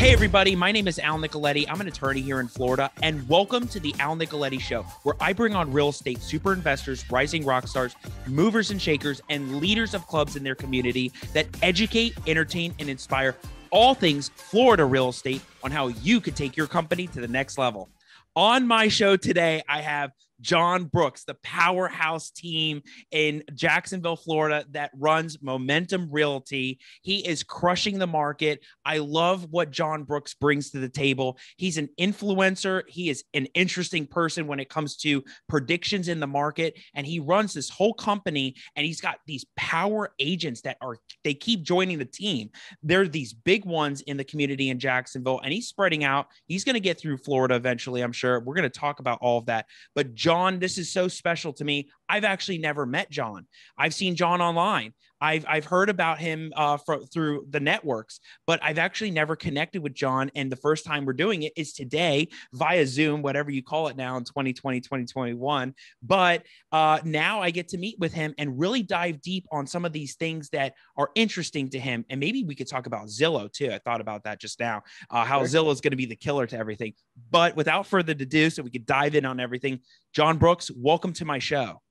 Hey, everybody, my name is Al Nicoletti. I'm an attorney here in Florida, and welcome to the Al Nicoletti Show, where I bring on real estate super investors, rising rock stars, movers and shakers, and leaders of clubs in their community that educate, entertain, and inspire all things Florida real estate on how you could take your company to the next level. On my show today, I have John Brooks, the powerhouse team in Jacksonville, Florida, that runs Momentum Realty. He is crushing the market. I love what John Brooks brings to the table. He's an influencer, he is an interesting person when it comes to predictions in the market. And he runs this whole company and he's got these power agents that are, they keep joining the team. They're these big ones in the community in Jacksonville, and he's spreading out. He's going to get through Florida eventually, I'm sure. We're going to talk about all of that. But John John, this is so special to me. I've actually never met John. I've seen John online. I've I've heard about him uh, through the networks, but I've actually never connected with John. And the first time we're doing it is today via Zoom, whatever you call it now in 2020, 2021. But uh, now I get to meet with him and really dive deep on some of these things that are interesting to him. And maybe we could talk about Zillow too. I thought about that just now, uh, how sure. Zillow is going to be the killer to everything. But without further ado, so we could dive in on everything. John Brooks, welcome to my show.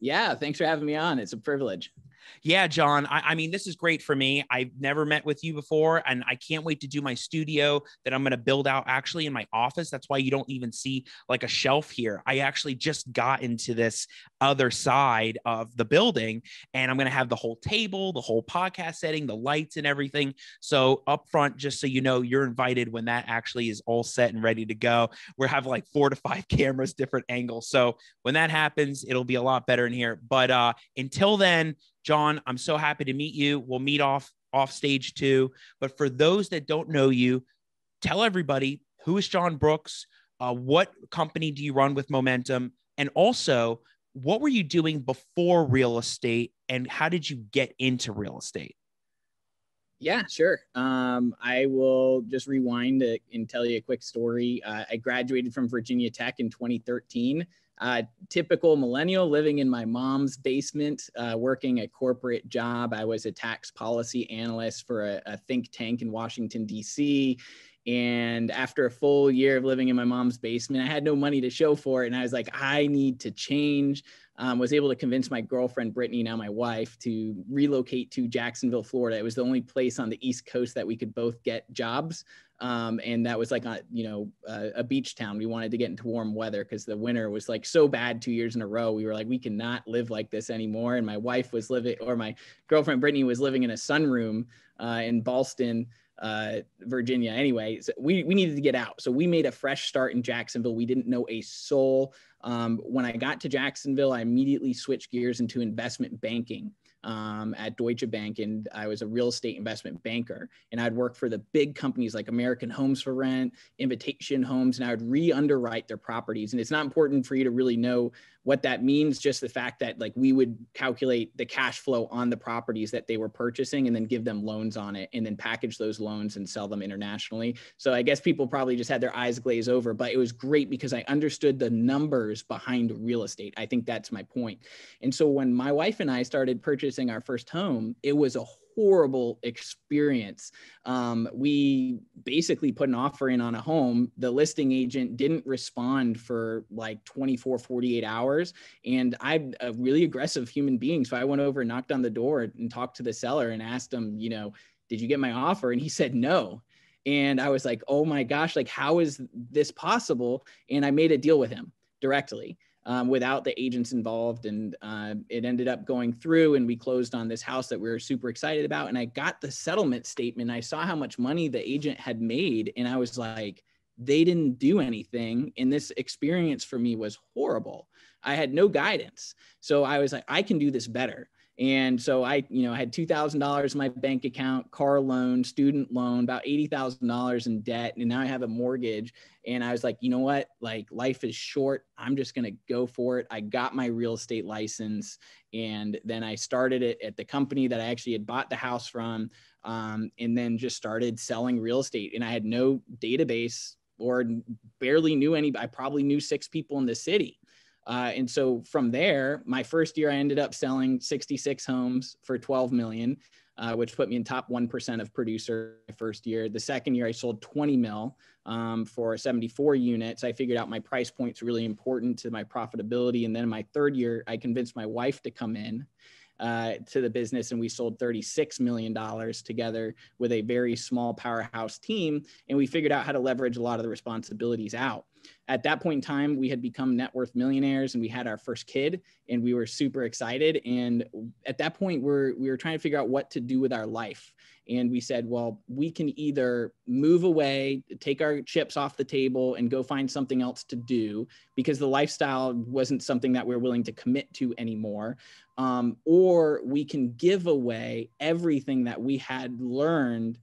Yeah, thanks for having me on. It's a privilege. Yeah, John, I, I mean, this is great for me. I've never met with you before, and I can't wait to do my studio that I'm going to build out actually in my office. That's why you don't even see like a shelf here. I actually just got into this other side of the building, and I'm going to have the whole table, the whole podcast setting, the lights, and everything. So, up front, just so you know, you're invited when that actually is all set and ready to go. We're having like four to five cameras, different angles. So, when that happens, it'll be a lot better in here. But uh, until then, John, I'm so happy to meet you. We'll meet off off stage too. But for those that don't know you, tell everybody who is John Brooks, uh, what company do you run with Momentum, and also what were you doing before real estate, and how did you get into real estate? Yeah, sure. Um, I will just rewind and tell you a quick story. Uh, I graduated from Virginia Tech in 2013 uh, typical millennial living in my mom's basement, uh, working a corporate job. I was a tax policy analyst for a, a think tank in Washington, D.C. And after a full year of living in my mom's basement, I had no money to show for it. And I was like, I need to change um, was able to convince my girlfriend brittany now my wife to relocate to jacksonville florida it was the only place on the east coast that we could both get jobs um, and that was like a you know a, a beach town we wanted to get into warm weather because the winter was like so bad two years in a row we were like we cannot live like this anymore and my wife was living or my girlfriend brittany was living in a sunroom uh, in boston uh, Virginia. Anyway, so we, we needed to get out. So we made a fresh start in Jacksonville. We didn't know a soul. Um, when I got to Jacksonville, I immediately switched gears into investment banking. Um, at Deutsche Bank, and I was a real estate investment banker. And I'd work for the big companies like American Homes for Rent, Invitation Homes, and I would re underwrite their properties. And it's not important for you to really know what that means just the fact that like we would calculate the cash flow on the properties that they were purchasing and then give them loans on it and then package those loans and sell them internationally so i guess people probably just had their eyes glaze over but it was great because i understood the numbers behind real estate i think that's my point and so when my wife and i started purchasing our first home it was a horrible experience. Um, we basically put an offer in on a home. The listing agent didn't respond for like 24, 48 hours. And I'm a really aggressive human being. So I went over and knocked on the door and talked to the seller and asked him, you know, did you get my offer? And he said, no. And I was like, oh my gosh, like, how is this possible? And I made a deal with him directly um, without the agents involved. And uh, it ended up going through, and we closed on this house that we were super excited about. And I got the settlement statement. I saw how much money the agent had made, and I was like, they didn't do anything. And this experience for me was horrible. I had no guidance. So I was like, I can do this better. And so I, you know, had $2,000 in my bank account, car loan, student loan, about $80,000 in debt. And now I have a mortgage. And I was like, you know what? Like life is short. I'm just going to go for it. I got my real estate license. And then I started it at the company that I actually had bought the house from. Um, and then just started selling real estate. And I had no database or barely knew any. I probably knew six people in the city uh, and so from there, my first year, I ended up selling 66 homes for 12 million, uh, which put me in top 1% of producer my first year. The second year, I sold 20 mil um, for 74 units. I figured out my price point's really important to my profitability. And then my third year, I convinced my wife to come in. Uh, to the business, and we sold $36 million together with a very small powerhouse team. And we figured out how to leverage a lot of the responsibilities out at that point in time, we had become net worth millionaires and we had our first kid and we were super excited. And at that point, we're, we were trying to figure out what to do with our life. And we said, well, we can either move away, take our chips off the table, and go find something else to do because the lifestyle wasn't something that we we're willing to commit to anymore. Um, or we can give away everything that we had learned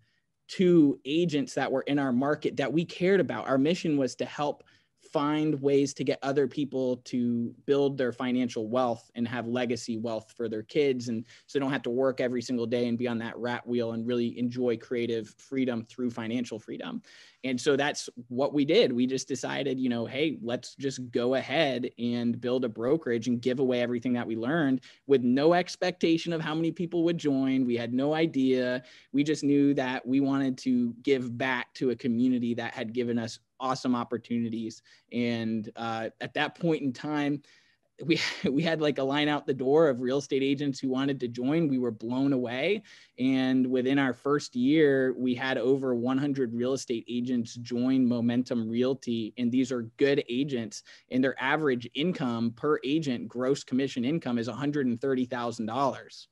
to agents that were in our market that we cared about. Our mission was to help find ways to get other people to build their financial wealth and have legacy wealth for their kids and so they don't have to work every single day and be on that rat wheel and really enjoy creative freedom through financial freedom and so that's what we did we just decided you know hey let's just go ahead and build a brokerage and give away everything that we learned with no expectation of how many people would join we had no idea we just knew that we wanted to give back to a community that had given us awesome opportunities. And uh, at that point in time, we we had like a line out the door of real estate agents who wanted to join. We were blown away, and within our first year, we had over 100 real estate agents join Momentum Realty, and these are good agents. And their average income per agent, gross commission income, is 130 thousand um, dollars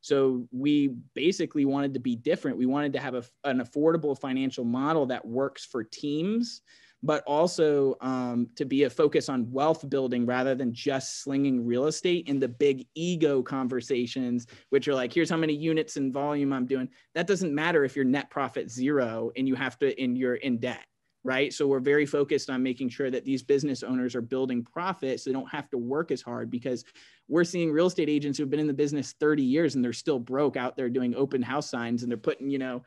so we basically wanted to be different. We wanted to have a, an affordable financial model that works for teams, but also um, to be a focus on wealth building rather than just slinging real estate in the big ego conversations, which are like, here's how many units and volume I'm doing. That doesn't matter if you're net profit zero and you have to, and you're in debt right? So we're very focused on making sure that these business owners are building profits. So they don't have to work as hard because we're seeing real estate agents who've been in the business 30 years and they're still broke out there doing open house signs and they're putting, you know,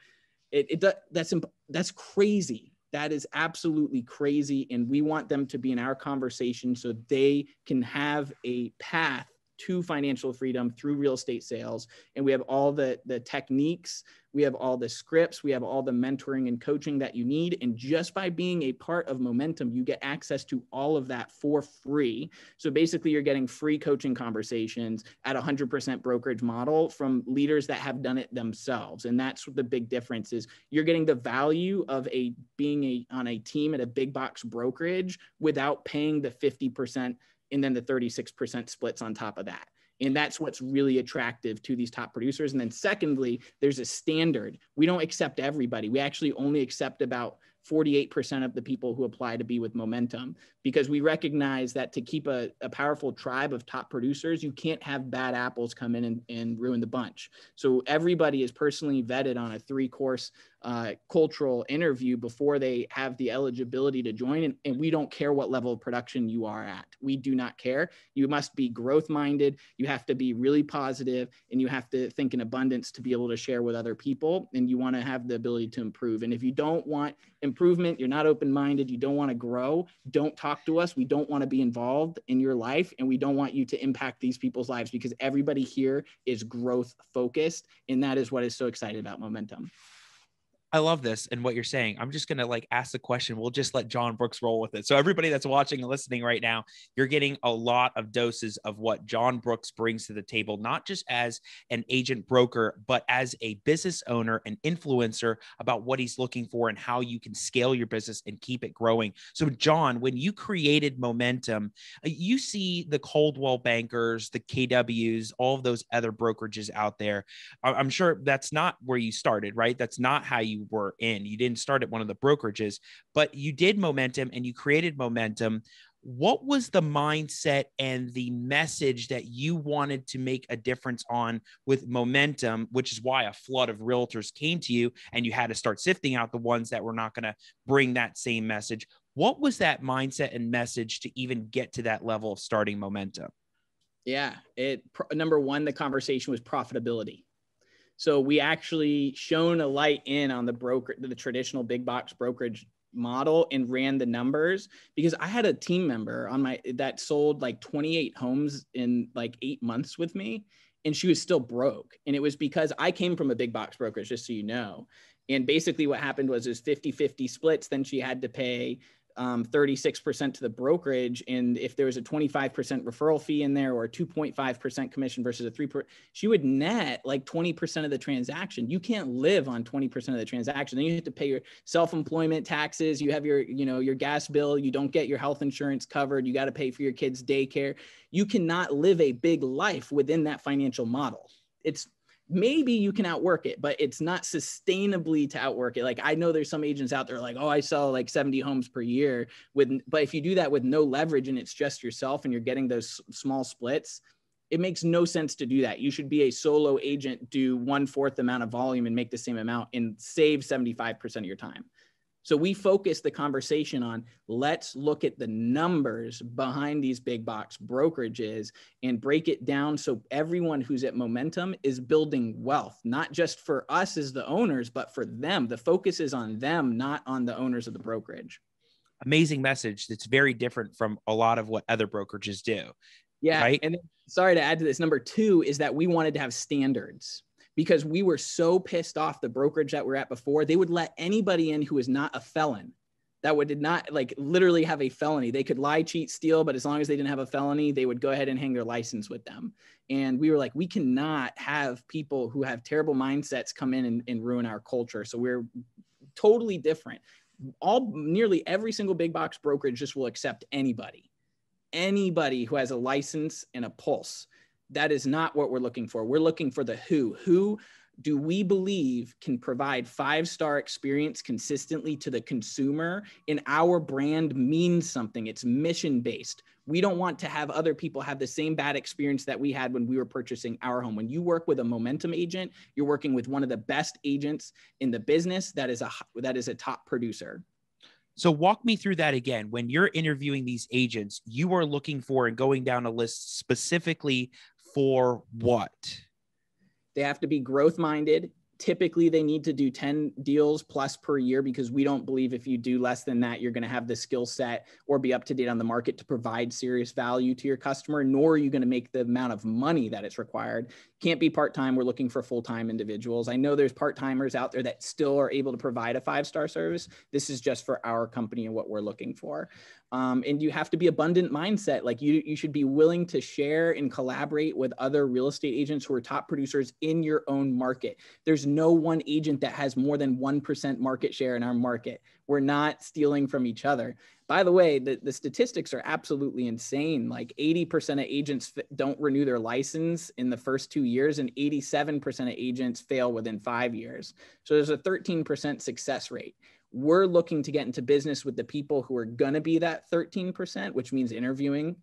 it, it that's that's crazy. That is absolutely crazy. And we want them to be in our conversation so they can have a path to financial freedom through real estate sales. And we have all the, the techniques, we have all the scripts, we have all the mentoring and coaching that you need. And just by being a part of Momentum, you get access to all of that for free. So basically, you're getting free coaching conversations at 100% brokerage model from leaders that have done it themselves. And that's the big difference is you're getting the value of a being a, on a team at a big box brokerage without paying the 50% and then the 36% splits on top of that. And that's what's really attractive to these top producers. And then, secondly, there's a standard. We don't accept everybody. We actually only accept about 48% of the people who apply to be with Momentum because we recognize that to keep a, a powerful tribe of top producers, you can't have bad apples come in and, and ruin the bunch. So everybody is personally vetted on a three course uh, cultural interview before they have the eligibility to join. And, and, we don't care what level of production you are at. We do not care. You must be growth minded. You have to be really positive and you have to think in abundance to be able to share with other people. And you want to have the ability to improve. And if you don't want, improvement, you're not open minded, you don't want to grow, don't talk to us. We don't want to be involved in your life and we don't want you to impact these people's lives because everybody here is growth focused. And that is what is so excited about momentum. I love this and what you're saying. I'm just going to like ask the question. We'll just let John Brooks roll with it. So, everybody that's watching and listening right now, you're getting a lot of doses of what John Brooks brings to the table, not just as an agent broker, but as a business owner and influencer about what he's looking for and how you can scale your business and keep it growing. So, John, when you created Momentum, uh, you see the Coldwell bankers, the KWs, all of those other brokerages out there. I'm sure that's not where you started, right? That's not how you were in. You didn't start at one of the brokerages, but you did momentum and you created momentum. What was the mindset and the message that you wanted to make a difference on with momentum, which is why a flood of realtors came to you and you had to start sifting out the ones that were not going to bring that same message? What was that mindset and message to even get to that level of starting momentum? Yeah, it number 1 the conversation was profitability so we actually shone a light in on the broker, the traditional big box brokerage model and ran the numbers because I had a team member on my that sold like 28 homes in like eight months with me and she was still broke. And it was because I came from a big box brokerage, just so you know. And basically what happened was there's 50-50 splits. Then she had to pay um, 36% to the brokerage. And if there was a 25% referral fee in there or 2.5% commission versus a 3%, she would net like 20% of the transaction. You can't live on 20% of the transaction. Then you have to pay your self-employment taxes. You have your, you know, your gas bill. You don't get your health insurance covered. You got to pay for your kids' daycare. You cannot live a big life within that financial model. It's maybe you can outwork it, but it's not sustainably to outwork it. Like I know there's some agents out there like, oh, I sell like 70 homes per year with, but if you do that with no leverage and it's just yourself and you're getting those small splits, it makes no sense to do that. You should be a solo agent, do one fourth amount of volume and make the same amount and save 75% of your time. So we focus the conversation on let's look at the numbers behind these big box brokerages and break it down so everyone who's at Momentum is building wealth, not just for us as the owners, but for them. The focus is on them, not on the owners of the brokerage. Amazing message that's very different from a lot of what other brokerages do. Yeah. Right? And sorry to add to this. Number two is that we wanted to have standards because we were so pissed off the brokerage that we are at before. They would let anybody in who is not a felon that would did not like literally have a felony. They could lie, cheat, steal, but as long as they didn't have a felony, they would go ahead and hang their license with them. And we were like, we cannot have people who have terrible mindsets come in and, and ruin our culture. So we're totally different. All nearly every single big box brokerage just will accept anybody, anybody who has a license and a pulse that is not what we're looking for. We're looking for the who. Who do we believe can provide five star experience consistently to the consumer and our brand means something it's mission based we don't want to have other people have the same bad experience that we had when we were purchasing our home when you work with a momentum agent you're working with one of the best agents in the business that is a that is a top producer so walk me through that again. When you're interviewing these agents, you are looking for and going down a list specifically for what? They have to be growth minded. Typically, they need to do 10 deals plus per year because we don't believe if you do less than that, you're going to have the skill set or be up to date on the market to provide serious value to your customer, nor are you going to make the amount of money that it's required can't be part time. We're looking for full time individuals. I know there's part timers out there that still are able to provide a five star service. This is just for our company and what we're looking for. Um, and you have to be abundant mindset. Like you, you should be willing to share and collaborate with other real estate agents who are top producers in your own market. There's no one agent that has more than 1% market share in our market we're not stealing from each other. By the way, the, the statistics are absolutely insane. Like 80% of agents f- don't renew their license in the first two years, and 87% of agents fail within five years. So there's a 13% success rate. We're looking to get into business with the people who are going to be that 13%, which means interviewing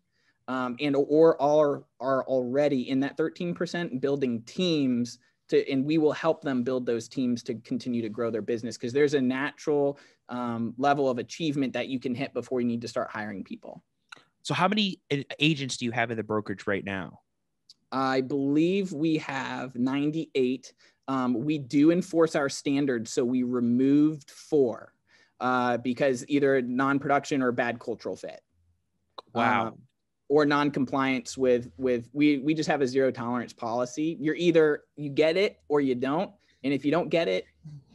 um, and or are, are already in that 13% building teams to and we will help them build those teams to continue to grow their business because there's a natural um, level of achievement that you can hit before you need to start hiring people so how many uh, agents do you have in the brokerage right now i believe we have 98 um, we do enforce our standards so we removed four uh, because either non-production or bad cultural fit wow um, or non-compliance with with we we just have a zero tolerance policy you're either you get it or you don't and if you don't get it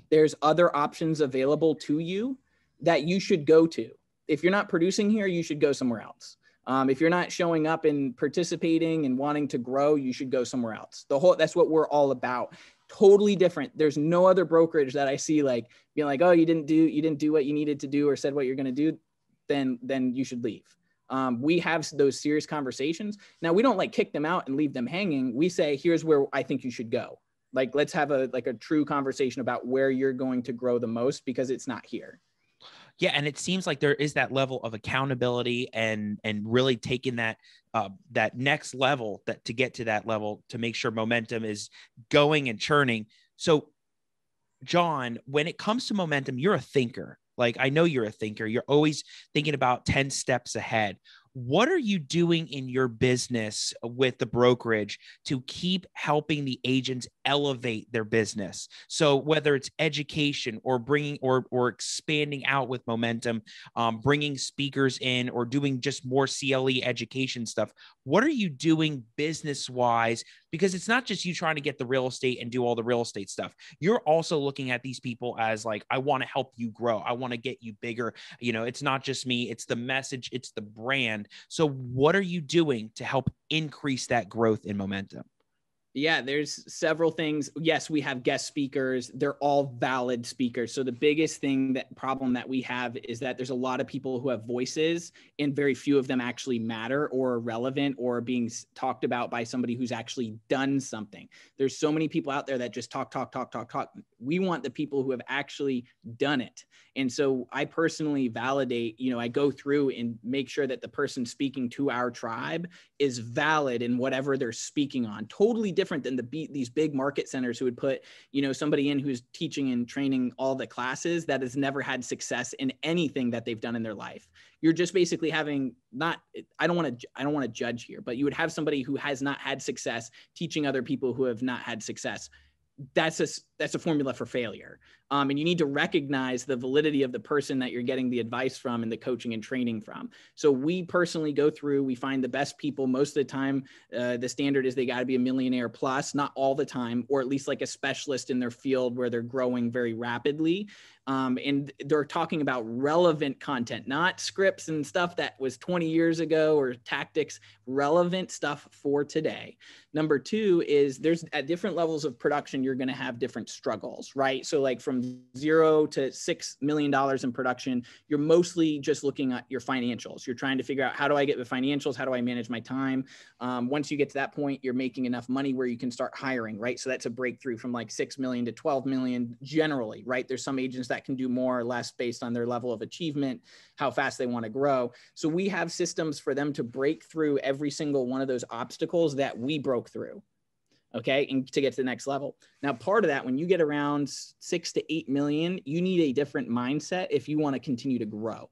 there's other options available to you that you should go to if you're not producing here you should go somewhere else um, if you're not showing up and participating and wanting to grow you should go somewhere else the whole that's what we're all about totally different there's no other brokerage that i see like being like oh you didn't do you didn't do what you needed to do or said what you're going to do then then you should leave um, we have those serious conversations. Now we don't like kick them out and leave them hanging. We say, here's where I think you should go. Like let's have a like a true conversation about where you're going to grow the most because it's not here. Yeah, and it seems like there is that level of accountability and and really taking that uh, that next level that to get to that level to make sure momentum is going and churning. So, John, when it comes to momentum, you're a thinker like I know you're a thinker, you're always thinking about 10 steps ahead. What are you doing in your business with the brokerage to keep helping the agents elevate their business. So whether it's education or bringing or or expanding out with momentum, um, bringing speakers in or doing just more CLE education stuff, what are you doing business wise? Because it's not just you trying to get the real estate and do all the real estate stuff. You're also looking at these people as like, I want to help you grow. I want to get you bigger. You know, it's not just me. It's the message. It's the brand. So what are you doing to help increase that growth in momentum? yeah, there's several things. Yes, we have guest speakers. They're all valid speakers. So the biggest thing that problem that we have is that there's a lot of people who have voices and very few of them actually matter or are relevant or are being talked about by somebody who's actually done something. There's so many people out there that just talk talk talk talk talk. We want the people who have actually done it. And so I personally validate, you know, I go through and make sure that the person speaking to our tribe is valid in whatever they're speaking on. Totally different different than the beat these big market centers who would put you know somebody in who's teaching and training all the classes that has never had success in anything that they've done in their life you're just basically having not i don't want to i don't want to judge here but you would have somebody who has not had success teaching other people who have not had success that's a that's a formula for failure um, and you need to recognize the validity of the person that you're getting the advice from and the coaching and training from so we personally go through we find the best people most of the time uh, the standard is they got to be a millionaire plus not all the time or at least like a specialist in their field where they're growing very rapidly um, and they're talking about relevant content, not scripts and stuff that was 20 years ago or tactics, relevant stuff for today. Number two is there's at different levels of production, you're going to have different struggles, right? So, like from zero to six million dollars in production, you're mostly just looking at your financials. You're trying to figure out how do I get the financials? How do I manage my time? Um, once you get to that point, you're making enough money where you can start hiring, right? So, that's a breakthrough from like six million to 12 million generally, right? There's some agents that can do more or less based on their level of achievement, how fast they want to grow. So we have systems for them to break through every single one of those obstacles that we broke through. Okay, and to get to the next level. Now, part of that, when you get around six to eight million, you need a different mindset if you want to continue to grow.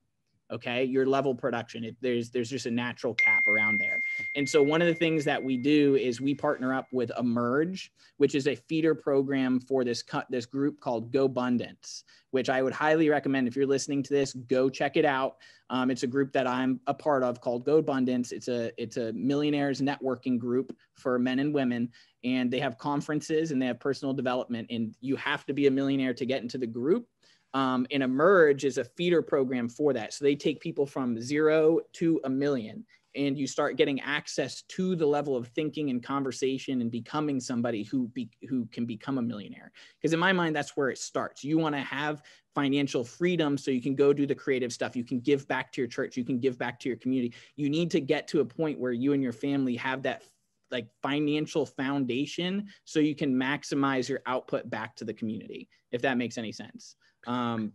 Okay, your level production, it, there's there's just a natural cap around there. And so one of the things that we do is we partner up with Emerge, which is a feeder program for this cut this group called Go Abundance, which I would highly recommend if you're listening to this, go check it out. Um, it's a group that I'm a part of called Go Abundance. It's a it's a millionaires networking group for men and women, and they have conferences and they have personal development. And you have to be a millionaire to get into the group. Um, and Emerge is a feeder program for that. So they take people from zero to a million and you start getting access to the level of thinking and conversation and becoming somebody who be, who can become a millionaire because in my mind that's where it starts you want to have financial freedom so you can go do the creative stuff you can give back to your church you can give back to your community you need to get to a point where you and your family have that like financial foundation so you can maximize your output back to the community if that makes any sense um,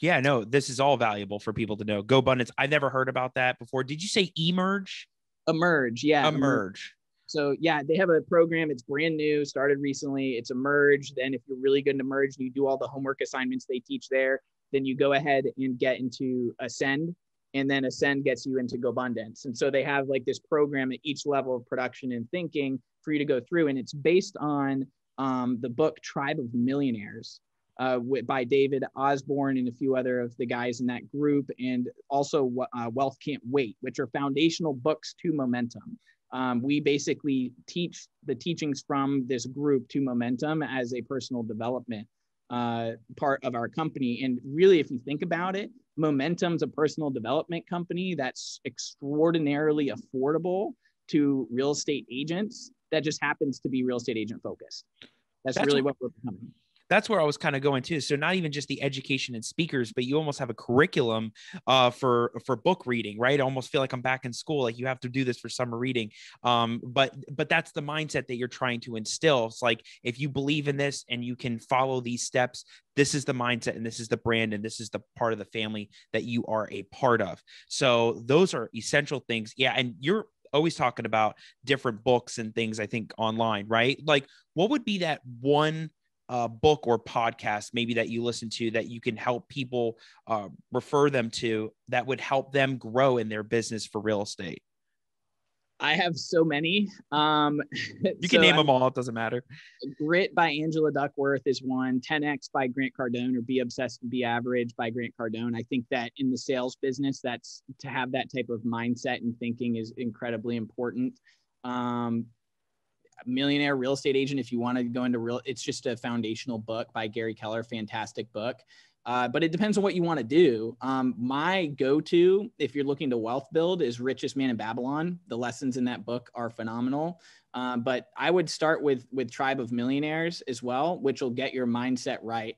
yeah, no, this is all valuable for people to know. Go abundance. i never heard about that before. Did you say emerge? Emerge, yeah. Emerge. So yeah, they have a program. It's brand new, started recently. It's emerge. Then if you're really good in emerge and you do all the homework assignments they teach there, then you go ahead and get into ascend. And then ascend gets you into Go Abundance. And so they have like this program at each level of production and thinking for you to go through. And it's based on um, the book Tribe of Millionaires uh, by David Osborne and a few other of the guys in that group, and also uh, Wealth Can't Wait, which are foundational books to momentum. Um, we basically teach the teachings from this group to momentum as a personal development uh, part of our company. And really, if you think about it, Momentum's a personal development company that's extraordinarily affordable to real estate agents that just happens to be real estate agent focused. That's, that's really what we're becoming that's where I was kind of going to. So not even just the education and speakers, but you almost have a curriculum uh, for for book reading, right? I almost feel like I'm back in school, like you have to do this for summer reading. Um, but but that's the mindset that you're trying to instill. It's like if you believe in this and you can follow these steps, this is the mindset and this is the brand and this is the part of the family that you are a part of. So those are essential things. Yeah, and you're always talking about different books and things. I think online, right? Like, what would be that one? uh, book or podcast maybe that you listen to that you can help people uh, refer them to that would help them grow in their business for real estate? I have so many. Um, you can so name I, them all. It doesn't matter. Grit by Angela Duckworth is one. 10X by Grant Cardone or Be Obsessed and Be Average by Grant Cardone. I think that in the sales business, that's to have that type of mindset and thinking is incredibly important. Um, Millionaire Real Estate Agent, if you want to go into real, it's just a foundational book by Gary Keller, fantastic book. Uh, but it depends on what you want to do. Um, my go to, if you're looking to wealth build, is Richest Man in Babylon. The lessons in that book are phenomenal. Uh, but I would start with with Tribe of Millionaires as well, which will get your mindset right.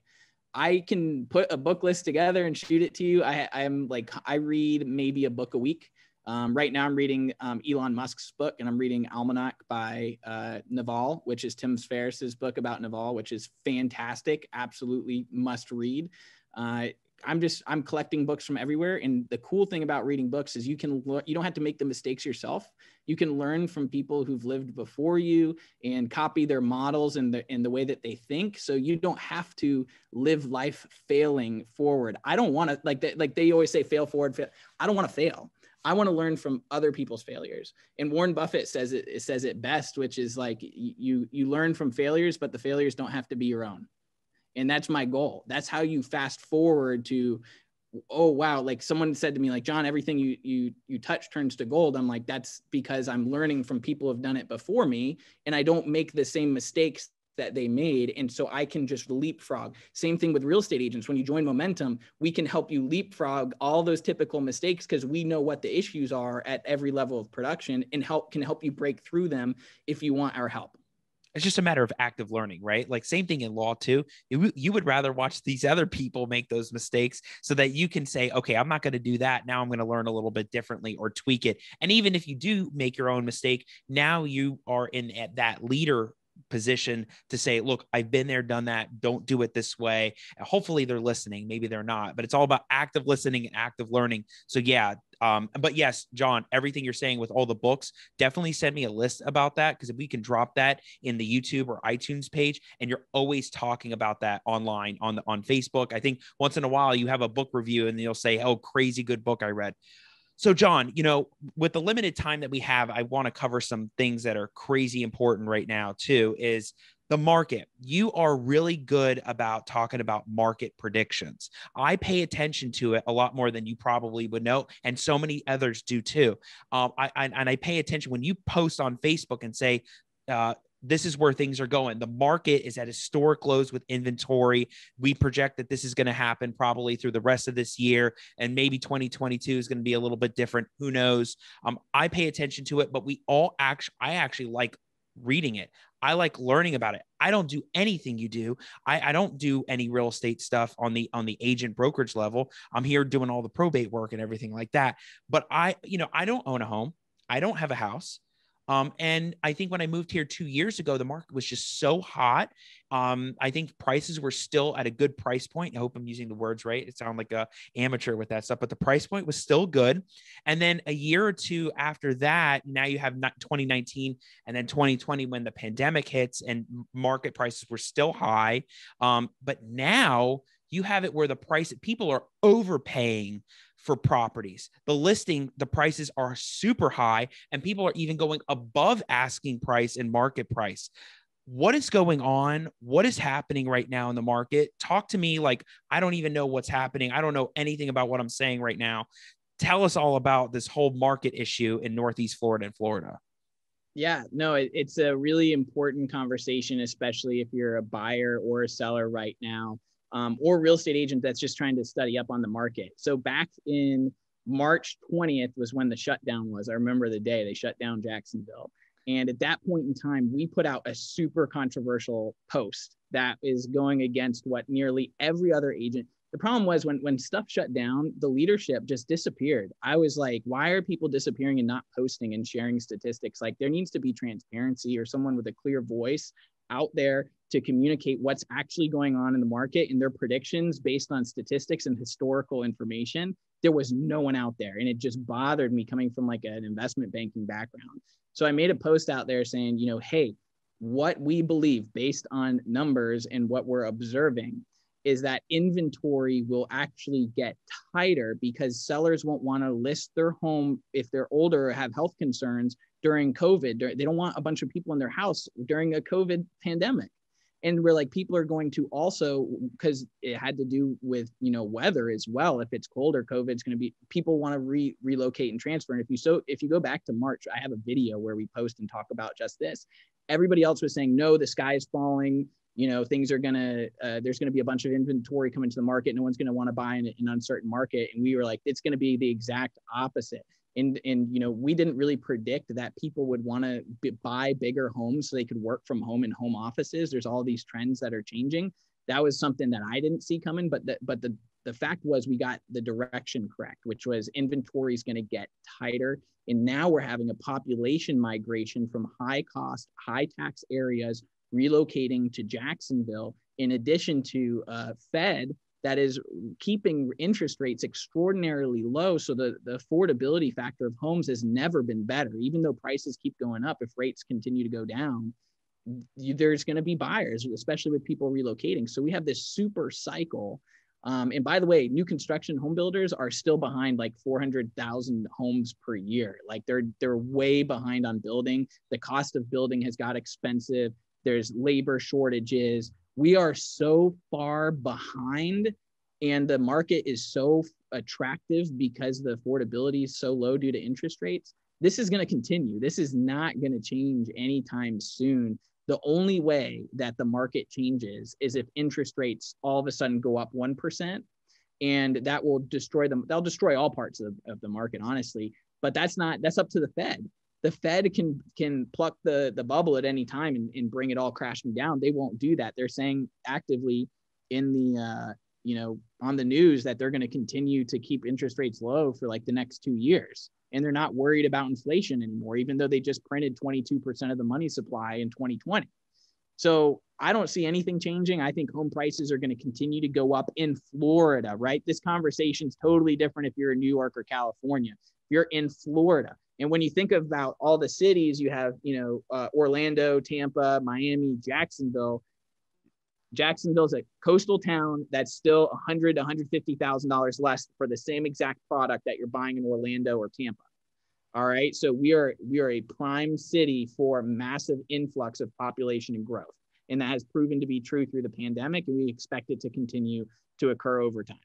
I can put a book list together and shoot it to you. I, I'm like I read maybe a book a week. Um, right now, I'm reading um, Elon Musk's book, and I'm reading Almanac by uh, Naval, which is Tim Ferriss's book about Naval, which is fantastic. Absolutely must read. Uh, I'm just I'm collecting books from everywhere, and the cool thing about reading books is you can le- you don't have to make the mistakes yourself. You can learn from people who've lived before you and copy their models and the and the way that they think. So you don't have to live life failing forward. I don't want to like that. Like they always say, fail forward. Fail. I don't want to fail. I want to learn from other people's failures. And Warren Buffett says it, it says it best, which is like you you learn from failures, but the failures don't have to be your own. And that's my goal. That's how you fast forward to oh wow like someone said to me like john everything you you you touch turns to gold i'm like that's because i'm learning from people who've done it before me and i don't make the same mistakes that they made. And so I can just leapfrog. Same thing with real estate agents. When you join Momentum, we can help you leapfrog all those typical mistakes because we know what the issues are at every level of production and help can help you break through them if you want our help. It's just a matter of active learning, right? Like same thing in law too. You, you would rather watch these other people make those mistakes so that you can say, okay, I'm not going to do that. Now I'm going to learn a little bit differently or tweak it. And even if you do make your own mistake, now you are in at that leader position to say, look, I've been there, done that. Don't do it this way. And hopefully they're listening. Maybe they're not, but it's all about active listening and active learning. So yeah. Um, but yes, John, everything you're saying with all the books, definitely send me a list about that. Cause if we can drop that in the YouTube or iTunes page, and you're always talking about that online on the, on Facebook, I think once in a while you have a book review and you'll say, Oh, crazy good book I read. So, John, you know, with the limited time that we have, I want to cover some things that are crazy important right now, too, is the market. You are really good about talking about market predictions. I pay attention to it a lot more than you probably would know, and so many others do too. Um, I, I, and I pay attention when you post on Facebook and say, uh, this is where things are going. The market is at historic lows with inventory. We project that this is going to happen probably through the rest of this year, and maybe 2022 is going to be a little bit different. Who knows? Um, I pay attention to it, but we all actually, I actually like reading it. I like learning about it. I don't do anything you do. I, I, don't do any real estate stuff on the on the agent brokerage level. I'm here doing all the probate work and everything like that. But I, you know, I don't own a home. I don't have a house. Um, and I think when I moved here two years ago, the market was just so hot. Um, I think prices were still at a good price point. I hope I'm using the words right. It sounds like a amateur with that stuff, but the price point was still good. And then a year or two after that, now you have 2019 and then 2020 when the pandemic hits and market prices were still high. Um, but now you have it where the price people are overpaying for properties. The listing, the prices are super high, and people are even going above asking price and market price. What is going on? What is happening right now in the market? Talk to me like I don't even know what's happening. I don't know anything about what I'm saying right now. Tell us all about this whole market issue in Northeast Florida and Florida. Yeah, no, it, it's a really important conversation, especially if you're a buyer or a seller right now um, or real estate agent that's just trying to study up on the market. So back in March 20th was when the shutdown was. I remember the day they shut down Jacksonville. And at that point in time, we put out a super controversial post that is going against what nearly every other agent. The problem was when when stuff shut down, the leadership just disappeared. I was like, why are people disappearing and not posting and sharing statistics? Like there needs to be transparency or someone with a clear voice out there to communicate what's actually going on in the market and their predictions based on statistics and historical information there was no one out there and it just bothered me coming from like an investment banking background so i made a post out there saying you know hey what we believe based on numbers and what we're observing is that inventory will actually get tighter because sellers won't want to list their home if they're older or have health concerns during COVID. They don't want a bunch of people in their house during a COVID pandemic. And we're like, people are going to also, because it had to do with, you know, weather as well. If it's cold or COVID, it's going to be, people want to re- relocate and transfer. And if you so, if you go back to March, I have a video where we post and talk about just this. Everybody else was saying, no, the sky is falling you know things are gonna uh, there's gonna be a bunch of inventory coming to the market no one's gonna want to buy in an uncertain market and we were like it's gonna be the exact opposite and and you know we didn't really predict that people would want to buy bigger homes so they could work from home in home offices there's all these trends that are changing that was something that i didn't see coming but the, but the the fact was we got the direction correct which was inventory is going to get tighter and now we're having a population migration from high cost high tax areas relocating to jacksonville in addition to uh, fed that is keeping interest rates extraordinarily low. So the, the affordability factor of homes has never been better, even though prices keep going up. If rates continue to go down, you, there's going to be buyers, especially with people relocating. So we have this super cycle. Um, and by the way, new construction home builders are still behind like 400,000 homes per year. Like they're they're way behind on building. The cost of building has got expensive. There's labor shortages we are so far behind and the market is so attractive because the affordability is so low due to interest rates this is going to continue this is not going to change anytime soon the only way that the market changes is if interest rates all of a sudden go up 1% and that will destroy them they'll destroy all parts of, of the market honestly but that's not that's up to the fed the Fed can can pluck the the bubble at any time and, and bring it all crashing down. They won't do that. They're saying actively in the uh, you know on the news that they're going to continue to keep interest rates low for like the next two years, and they're not worried about inflation anymore, even though they just printed 22% of the money supply in 2020. So I don't see anything changing. I think home prices are going to continue to go up in Florida, right? This conversation is totally different if you're in New York or California. If you're in Florida, and when you think about all the cities, you have, you know, uh, Orlando, Tampa, Miami, Jacksonville. Jacksonville is a coastal town that's still 100 dollars 150 thousand dollars less for the same exact product that you're buying in Orlando or Tampa. All right, so we are we are a prime city for massive influx of population and growth, and that has proven to be true through the pandemic, and we expect it to continue to occur over time.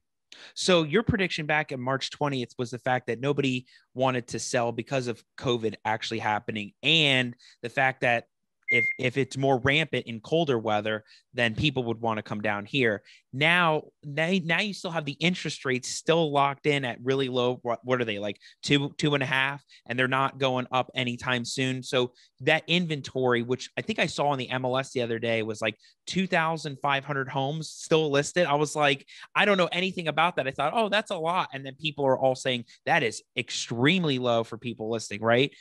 So your prediction back in March 20th was the fact that nobody wanted to sell because of COVID actually happening and the fact that if if it's more rampant in colder weather, then people would want to come down here. Now, now, now you still have the interest rates still locked in at really low. What, what are they like two two and a half, and they're not going up anytime soon. So that inventory, which I think I saw on the MLS the other day, was like two thousand five hundred homes still listed. I was like, I don't know anything about that. I thought, oh, that's a lot, and then people are all saying that is extremely low for people listing, right?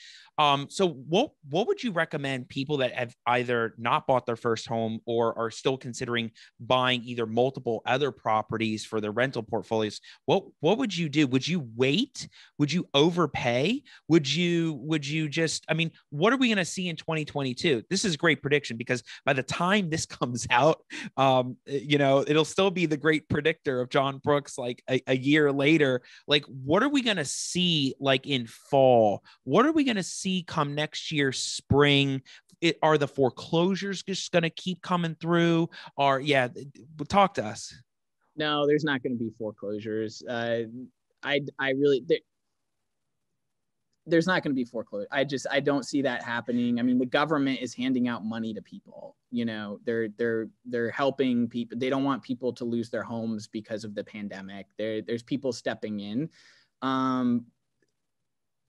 Um, so what what would you recommend people that have either not bought their first home or are still considering buying either multiple other properties for their rental portfolios? What what would you do? Would you wait? Would you overpay? Would you would you just I mean, what are we going to see in 2022? This is a great prediction because by the time this comes out, um, eh, you know, it'll still be the great predictor of John Brooks like a, a year later. Like what are we going to see like in fall? What are we going to see see come next year spring it, are the foreclosures just going to keep coming through or yeah talk to us no there's not going to be foreclosures uh, i i really there, there's not going to be foreclosure. I just I don't see that happening. I mean, the government is handing out money to people. You know, they're they're they're helping people. They don't want people to lose their homes because of the pandemic. There there's people stepping in, um,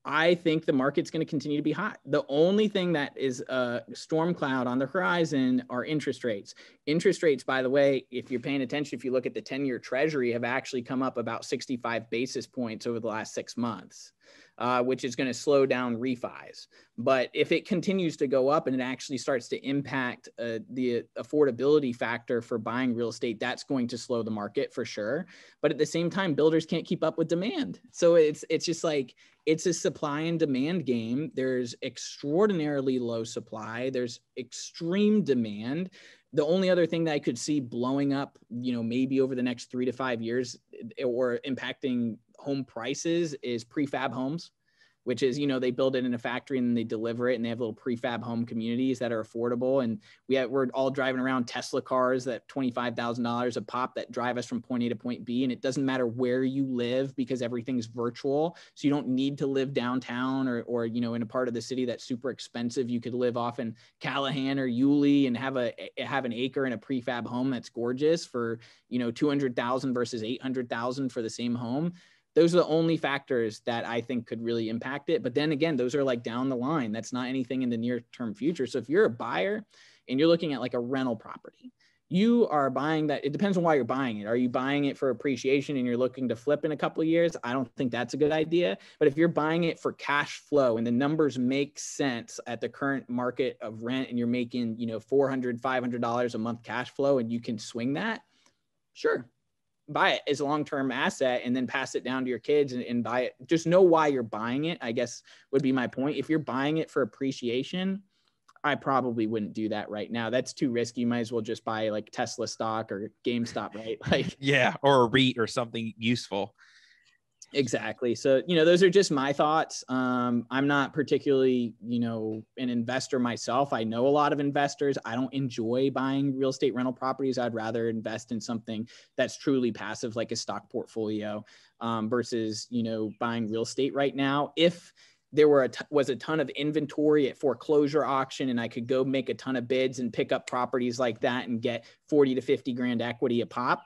I think the market's going to continue to be hot. The only thing that is a storm cloud on the horizon are interest rates. Interest rates, by the way, if you're paying attention, if you look at the 10 year treasury, have actually come up about 65 basis points over the last six months uh, which is going to slow down refis. But if it continues to go up and it actually starts to impact uh, the affordability factor for buying real estate, that's going to slow the market for sure. But at the same time, builders can't keep up with demand. So it's it's just like it's a supply and demand game. There's extraordinarily low supply. There's extreme demand the only other thing that I could see blowing up, you know, maybe over the next three to five years eh, or impacting home prices is prefab homes which is you know they build it in a factory and they deliver it and they have little prefab home communities that are affordable and we have, we're all driving around tesla cars that $25000 a pop that drive us from point a to point b and it doesn't matter where you live because everything's virtual so you don't need to live downtown or, or you know in a part of the city that's super expensive you could live off in callahan or yulee and have a have an acre and a prefab home that's gorgeous for you know 200000 versus 800000 for the same home those are the only factors that I think could really impact it. But then again, those are like down the line. That's not anything in the near term future. So if you're a buyer and you're looking at like a rental property, you are buying that. It depends on why you're buying it. Are you buying it for appreciation and you're looking to flip in a couple of years? I don't think that's a good idea. But if you're buying it for cash flow and the numbers make sense at the current market of rent and you're making, you know, $400, $500 a month cash flow and you can swing that, sure, buy it as a long-term asset and then pass it down to your kids and, and, buy it just know why you're buying it i guess would be my point if you're buying it for appreciation i probably wouldn't do that right now that's too risky you might as well just buy like tesla stock or gamestop right like yeah or a reit or something useful Exactly. So, you know, those are just my thoughts. Um, I'm not particularly, you know, an investor myself. I know a lot of investors. I don't enjoy buying real estate rental properties. I'd rather invest in something that's truly passive, like a stock portfolio, um, versus, you know, buying real estate right now. If there were a t- was a ton of inventory at foreclosure auction and I could go make a ton of bids and pick up properties like that and get 40 to 50 grand equity a pop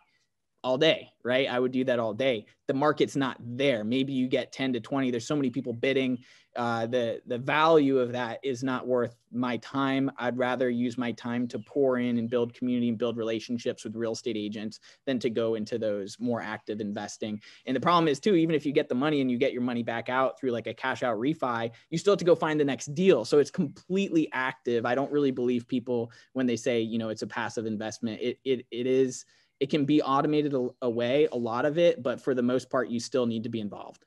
all day, right? I would do that all day. The market's not there. Maybe you get 10 to 20. There's so many people bidding. Uh, the, the value of that is not worth my time. I'd rather use my time to pour in and build community and build relationships with real estate agents than to go into those more active investing. And the problem is, too, even if you get the money and you get your money back out through like a cash out refi, you still have to go find the next deal. So it's completely active. I don't really believe people when they say, you know, it's a passive investment. It, it, it is it can be automated away a lot of it but for the most part you still need to be involved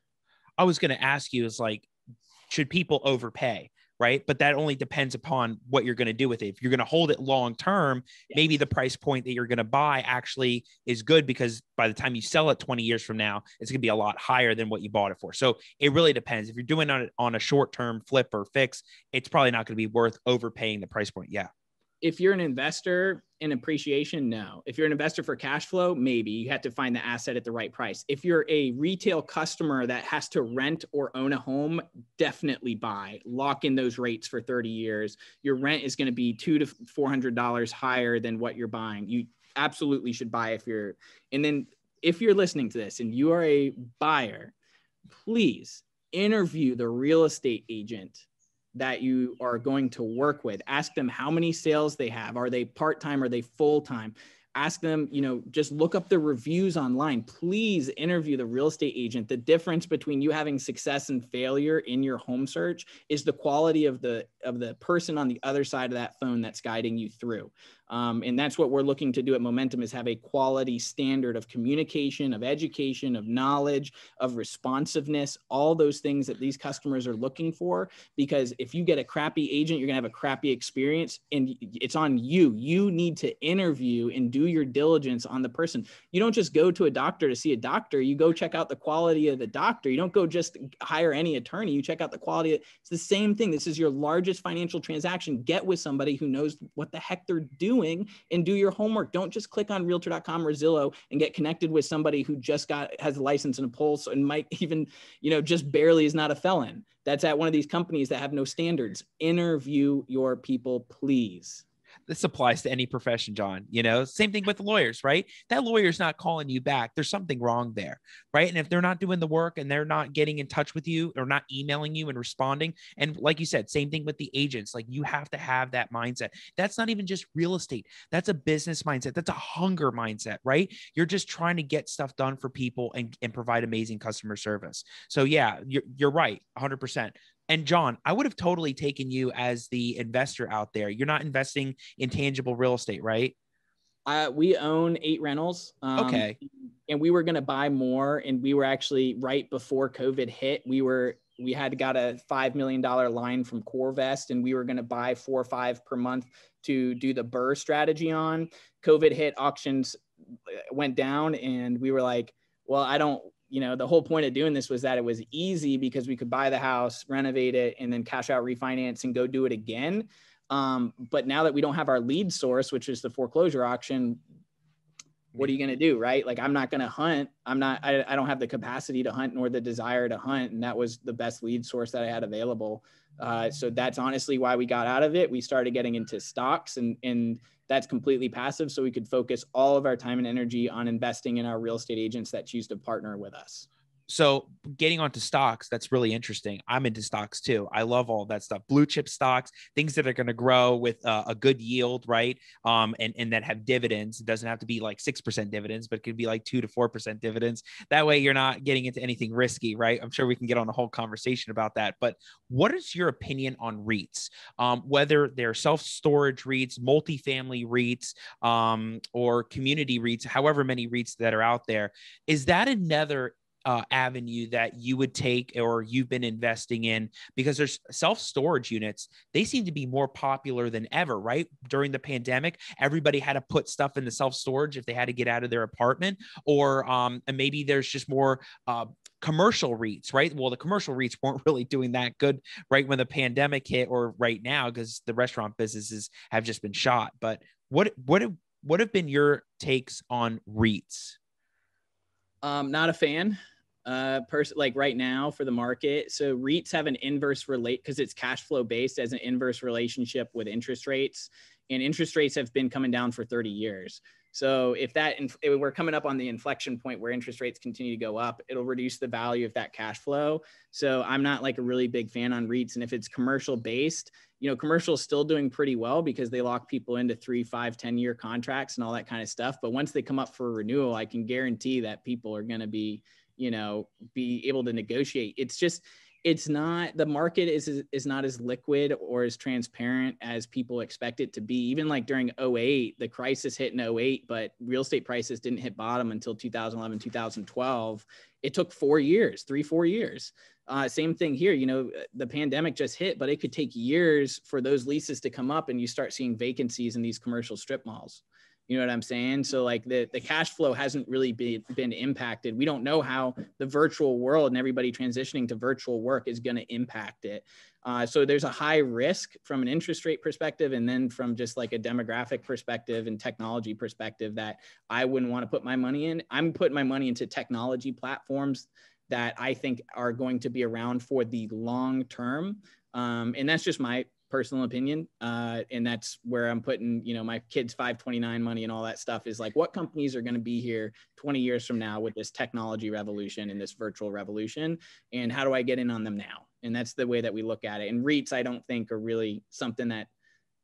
i was going to ask you is like should people overpay right but that only depends upon what you're going to do with it if you're going to hold it long term yeah. maybe the price point that you're going to buy actually is good because by the time you sell it 20 years from now it's going to be a lot higher than what you bought it for so it really depends if you're doing it on a short term flip or fix it's probably not going to be worth overpaying the price point yeah if you're an investor in appreciation, no. If you're an investor for cash flow, maybe you have to find the asset at the right price. If you're a retail customer that has to rent or own a home, definitely buy. Lock in those rates for 30 years. Your rent is going to be two to four hundred dollars higher than what you're buying. You absolutely should buy if you're. And then if you're listening to this and you are a buyer, please interview the real estate agent that you are going to work with. Ask them how many sales they have. Are they part time? Are they full time? Ask them, you know, just look up the reviews online. Please interview the real estate agent. The difference between you having success and failure in your home search is the quality of the of the person on the other side of that phone that's guiding you through. Um, and that's what we're looking to do at Momentum is have a quality standard of communication, of education, of knowledge, of responsiveness, all those things that these customers are looking for. Because if you get a crappy agent, you're gonna have a crappy experience and it's on you. You need to interview and do your diligence on the person. You don't just go to a doctor to see a doctor, you go check out the quality of the doctor. You don't go just hire any attorney, you check out the quality. It's the same thing. This is your largest financial transaction. Get with somebody who knows what the heck they're doing doing and do your homework. Don't just click on realtor.com or Zillow and get connected with somebody who just got has a license and a pulse and might even, you know, just barely is not a felon. That's at one of these companies that have no standards. Interview your people, please this applies to any profession, John. You know, same thing with lawyers, right? That lawyer's not calling you back. There's something wrong there, right? And if they're not doing the work and they're not getting in touch with you or not emailing you and responding, and like you said, same thing with the agents. Like you have to have that mindset. That's not even just real estate. That's a business mindset. That's a hunger mindset, right? You're just trying to get stuff done for people and, and provide amazing customer service. So yeah, you're, you're right, 100%. And John, I would have totally taken you as the investor out there. You're not investing in tangible real estate, right? Uh, we own eight rentals. Um, okay. And we were going to buy more. And we were actually right before COVID hit, we were, we had got a $5 million line from CoreVest and we were going to buy four or five per month to do the Burr strategy on. COVID hit, auctions uh, went down, and we were like, well, I don't, you know, the whole point of doing this was that it was easy because we could buy the house, renovate it, and then cash out, refinance, and go do it again. Um, but now that we don't have our lead source, which is the foreclosure auction, what are you going to do? Right. Like, I'm not going to hunt. I'm not, I, I, don't have the capacity to hunt nor the desire to hunt. And that was the best lead source that I had available. Uh, so that's honestly why we got out of it. We started getting into stocks and, and that's completely passive. So we could focus all of our time and energy on investing in our real estate agents that choose to partner with us so getting onto stocks that's really interesting i'm into stocks too i love all that stuff blue chip stocks things that are going to grow with uh, a good yield right um, and, and that have dividends it doesn't have to be like 6% dividends but could be like 2 to 4% dividends that way you're not getting into anything risky right i'm sure we can get on a whole conversation about that but what is your opinion on reits um, whether they're self-storage reits multifamily reits um, or community reits however many reits that are out there is that another uh, avenue that you would take or you've been investing in because there's self storage units. They seem to be more popular than ever, right? During the pandemic, everybody had to put stuff in the self storage if they had to get out of their apartment, or um, and maybe there's just more uh, commercial REITs, right? Well, the commercial REITs weren't really doing that good right when the pandemic hit or right now because the restaurant businesses have just been shot. But what what what have been your takes on REITs? Um, not a fan uh, person like right now for the market. So REITs have an inverse relate because it's cash flow based as an inverse relationship with interest rates, and interest rates have been coming down for 30 years. So if that inf- if we're coming up on the inflection point where interest rates continue to go up, it'll reduce the value of that cash flow. So I'm not like a really big fan on REITs, and if it's commercial based, you know, commercial is still doing pretty well because they lock people into three, five, 10 year contracts and all that kind of stuff. But once they come up for renewal, I can guarantee that people are going to be you know be able to negotiate it's just it's not the market is is not as liquid or as transparent as people expect it to be even like during 08 the crisis hit in 08 but real estate prices didn't hit bottom until 2011 2012 it took four years three four years uh, same thing here you know the pandemic just hit but it could take years for those leases to come up and you start seeing vacancies in these commercial strip malls you know what I'm saying? So like the, the cash flow hasn't really been been impacted. We don't know how the virtual world and everybody transitioning to virtual work is going to impact it. Uh, so there's a high risk from an interest rate perspective, and then from just like a demographic perspective and technology perspective that I wouldn't want to put my money in. I'm putting my money into technology platforms that I think are going to be around for the long term. Um, and that's just my personal opinion uh, and that's where i'm putting you know my kids 529 money and all that stuff is like what companies are going to be here 20 years from now with this technology revolution and this virtual revolution and how do i get in on them now and that's the way that we look at it and reits i don't think are really something that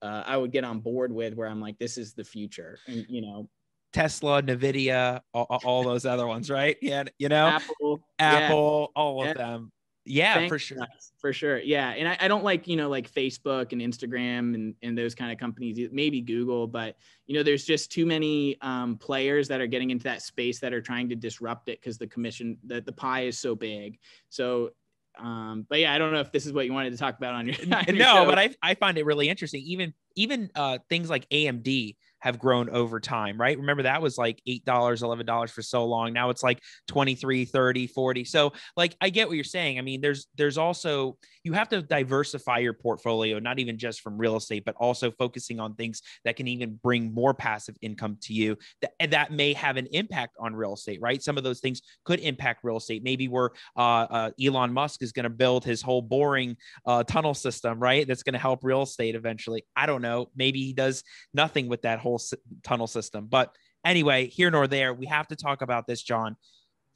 uh, i would get on board with where i'm like this is the future and you know Tesla, Nvidia, all, all, those other ones, right? Yeah, you know, Apple, Apple, yeah. all of yeah. them. Yeah, Thanks. for sure. For sure. Yeah. And I, I, don't like, you know, like Facebook and Instagram and, and those kind of companies, maybe Google, but, you know, there's just too many um, players that are getting into that space that are trying to disrupt it because the commission, the, the pie is so big. So, um, but yeah, I don't know if this is what you wanted to talk about on your. On your no, show. but I, I find it really interesting. Even, even uh, things like AMD, have grown over time, right? Remember that was like $8, $11 for so long. Now it's like 23, 30, 40. So like I get what you're saying. I mean, there's there's also you have to diversify your portfolio, not even just from real estate, but also focusing on things that can even bring more passive income to you that, that may have an impact on real estate, right? Some of those things could impact real estate. Maybe where uh, uh, Elon Musk is going to build his whole boring uh, tunnel system, right? That's going to help real estate eventually. I don't know. Maybe he does nothing with that whole tunnel tunnel system. But anyway, here nor there, we have to talk about this, John.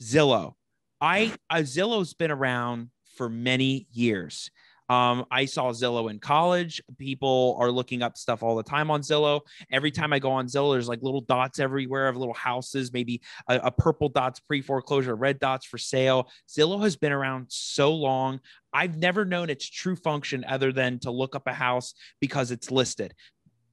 Zillow. I uh, Zillow's been around for many years. Um, I saw Zillow in college. People are looking up stuff all the time on Zillow. Every time I go on Zillow, there's like little dots everywhere of little houses, maybe a, a purple dots pre foreclosure, red dots for sale. Zillow has been around so long. I've never known its true function other than to look up a house because it's listed.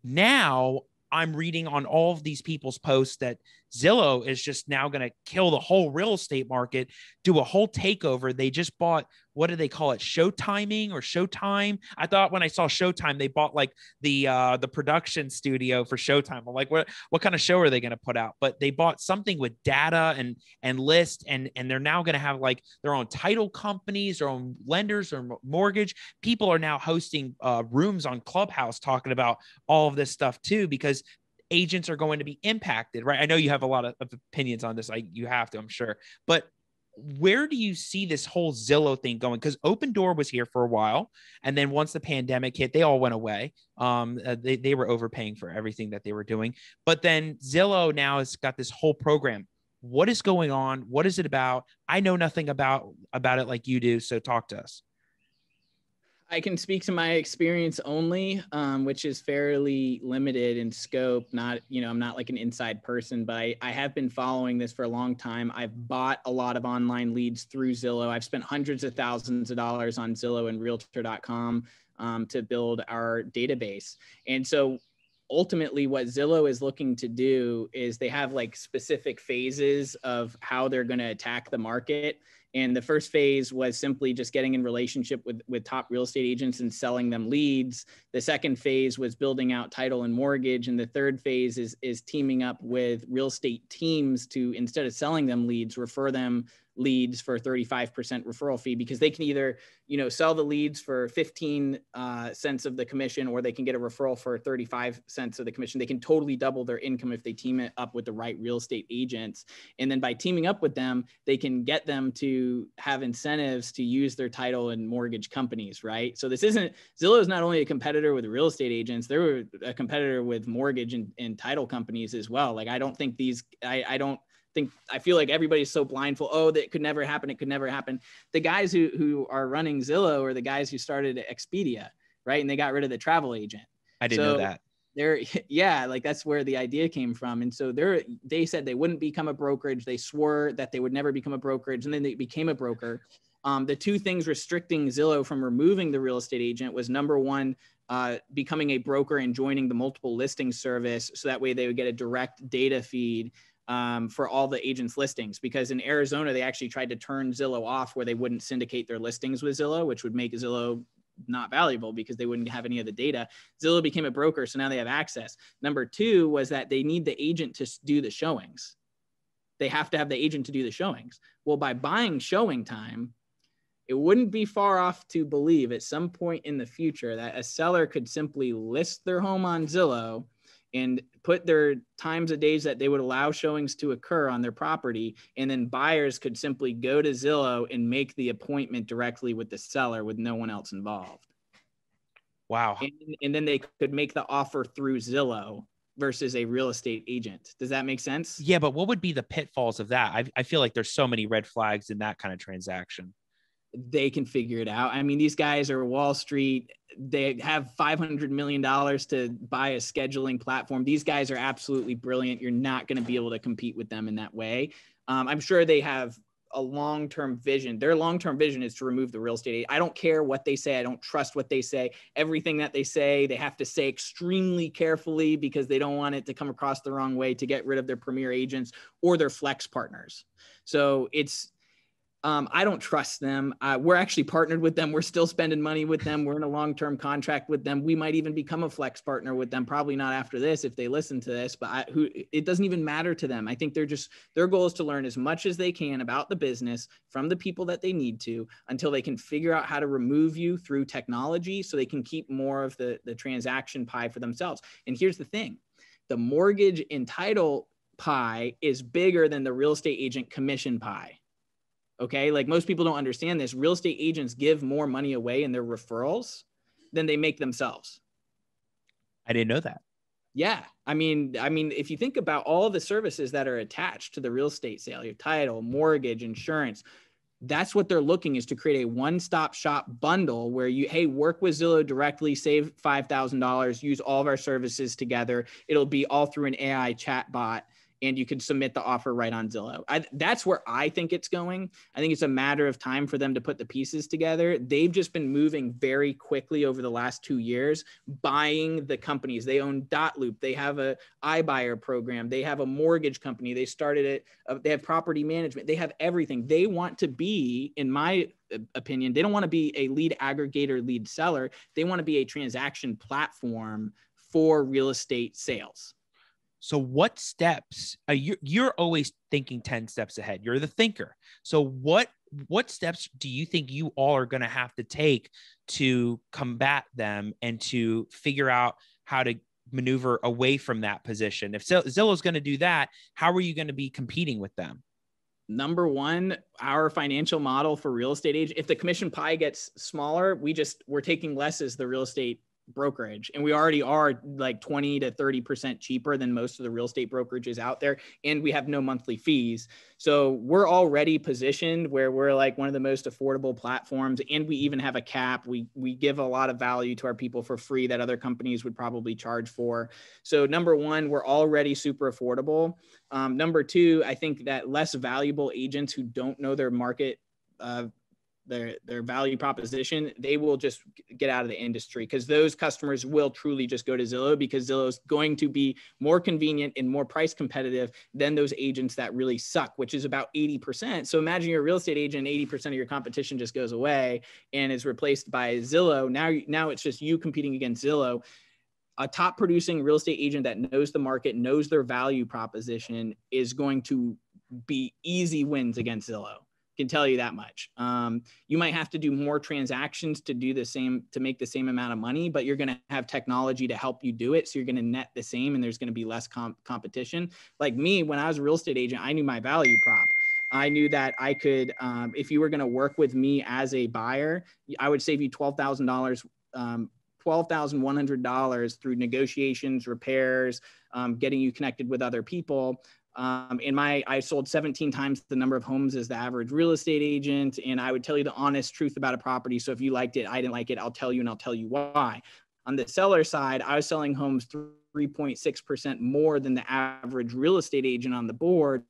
Now I'm reading on all of these people's posts that Zillow is just now going to kill the whole real estate market, do a whole takeover. They just bought, what do they call it? Show timing or Showtime. I thought when I saw Showtime, they bought like the, uh, the production studio for Showtime. I'm like, what, what kind of show are they going to put out? But they bought something with data and, and list. And, and they're now going to have like their own title companies, their own lenders or mortgage. People are now hosting uh, rooms on Clubhouse talking about all of this stuff too, because agents are going to be impacted, right? I know you have a lot of, of opinions on this. I you have to, I'm sure. But where do you see this whole Zillow thing going? Because Open Door was here for a while, and then once the pandemic hit, they all went away. Um, uh, they they were overpaying for everything that they were doing, but then Zillow now has got this whole program. What is going on? What is it about? I know nothing about about it like you do, so talk to us. I can speak to my experience only, um, which is fairly limited in scope. Not, you know, I'm not like an inside person, but I, I have been following this for a long time. I've bought a lot of online leads through Zillow. I've spent hundreds of thousands of dollars on Zillow and Realtor.com um, to build our database. And so ultimately what Zillow is looking to do is they have like specific phases of how they're going to attack the market. And the first phase was simply just getting in relationship with, with top real estate agents and selling them leads, the second phase was building out title and mortgage. And the third phase is, is teaming up with real estate teams to, instead of selling them leads, refer them leads for 35% referral fee because they can either, you know, sell the leads for 15 uh, cents of the commission or they can get a referral for 35 cents of the commission. They can totally double their income if they team it up with the right real estate agents. And then by teaming up with them, they can get them to have incentives to use their title and mortgage companies, right? So this isn't, Zillow is not only a competitor competitor with real estate agents. They were a competitor with mortgage and, and title companies as well. Like I don't think these. I, I don't think I feel like everybody's so blindfold. Oh, that could never happen. It could never happen. The guys who who are running Zillow are the guys who started Expedia, right? And they got rid of the travel agent. I didn't so know that. There, yeah, like that's where the idea came from. And so they they said they wouldn't become a brokerage. They swore that they would never become a brokerage, and then they became a broker. Um, the two things restricting Zillow from removing the real estate agent was number one, uh, becoming a broker and joining the multiple listing service. So that way they would get a direct data feed um, for all the agents' listings. Because in Arizona, they actually tried to turn Zillow off where they wouldn't syndicate their listings with Zillow, which would make Zillow not valuable because they wouldn't have any of the data. Zillow became a broker, so now they have access. Number two was that they need the agent to do the showings. They have to have the agent to do the showings. Well, by buying showing time, it wouldn't be far off to believe at some point in the future that a seller could simply list their home on Zillow and put their times of days that they would allow showings to occur on their property. And then buyers could simply go to Zillow and make the appointment directly with the seller with no one else involved. Wow. And, and then they could make the offer through Zillow versus a real estate agent. Does that make sense? Yeah, but what would be the pitfalls of that? I, I feel like there's so many red flags in that kind of transaction they can figure it out. I mean, these guys are Wall Street. They have $500 million to buy a scheduling platform. These guys are absolutely brilliant. You're not going to be able to compete with them in that way. Um, I'm sure they have a long term vision. Their long term vision is to remove the real estate. I don't care what they say. I don't trust what they say. Everything that they say, they have to say extremely carefully because they don't want it to come across the wrong way to get rid of their premier agents or their flex partners. So it's um, I don't trust them. Uh, we're actually partnered with them. We're still spending money with them. We're in a long term contract with them. We might even become a flex partner with them. Probably not after this if they listen to this, but I, who, it doesn't even matter to them. I think they're just, their goal is to learn as much as they can about the business from the people that they need to until they can figure out how to remove you through technology so they can keep more of the, the transaction pie for themselves. And here's the thing the mortgage and title pie is bigger than the real estate agent commission pie Okay. Like most people don't understand this. Real estate agents give more money away in their referrals than they make themselves. I didn't know that. Yeah. I mean, I mean, if you think about all the services that are attached to the real estate sale, your title, mortgage, insurance, that's what they're looking is to create a one-stop shop bundle where you hey work with zillow directly save $5000 use all of our services together it'll be all through an ai chat bot and you could submit the offer right on Zillow. I, that's where I think it's going. I think it's a matter of time for them to put the pieces together. They've just been moving very quickly over the last two years, buying the companies. They own Dot Loop. They have a iBuyer program. They have a mortgage company. They started it. Uh, they have property management. They have everything. They want to be, in my uh, opinion, they don't want to be a lead aggregator, lead seller. They want to be a transaction platform for real estate sales. So, what steps are uh, you, you're always thinking 10 steps ahead? You're the thinker. So, what what steps do you think you all are going to have to take to combat them and to figure out how to maneuver away from that position? If Zillow's going to do that, how are you going to be competing with them? Number one, our financial model for real estate age. If the commission pie gets smaller, we just we're taking less as the real estate brokerage and we already are like 20 to 30% cheaper than most of the real estate brokerages out there and we have no monthly fees so we're already positioned where we're like one of the most affordable platforms and we even have a cap we we give a lot of value to our people for free that other companies would probably charge for so number one we're already super affordable um, number two i think that less valuable agents who don't know their market uh, their their value proposition, they will just get out of the industry because those customers will truly just go to Zillow because Zillow is going to be more convenient and more price competitive than those agents that really suck, which is about 80%. So imagine you're a real estate agent, 80% of your competition just goes away and is replaced by Zillow. Now now it's just you competing against Zillow a top producing real estate agent that knows the market, knows their value proposition is going to be easy wins against Zillow can tell you that much. Um, you might have to do more transactions to do the same to make the same amount of money, but you're going to have technology to help you do it. So you're going to net the same, and there's going to be less comp- competition. Like me, when I was a real estate agent, I knew my value prop. I knew that I could, um, if you were going to work with me as a buyer, I would save you twelve thousand um, dollars. $12,100 through negotiations, repairs, um, getting you connected with other people um, in my, I sold 17 times the number of homes as the average real estate agent. And I would tell you the honest truth about a property. So if you liked it, I didn't like it, I'll tell you and I'll tell you why. On the seller side, I was selling homes 3.6% more than the average real estate agent on the board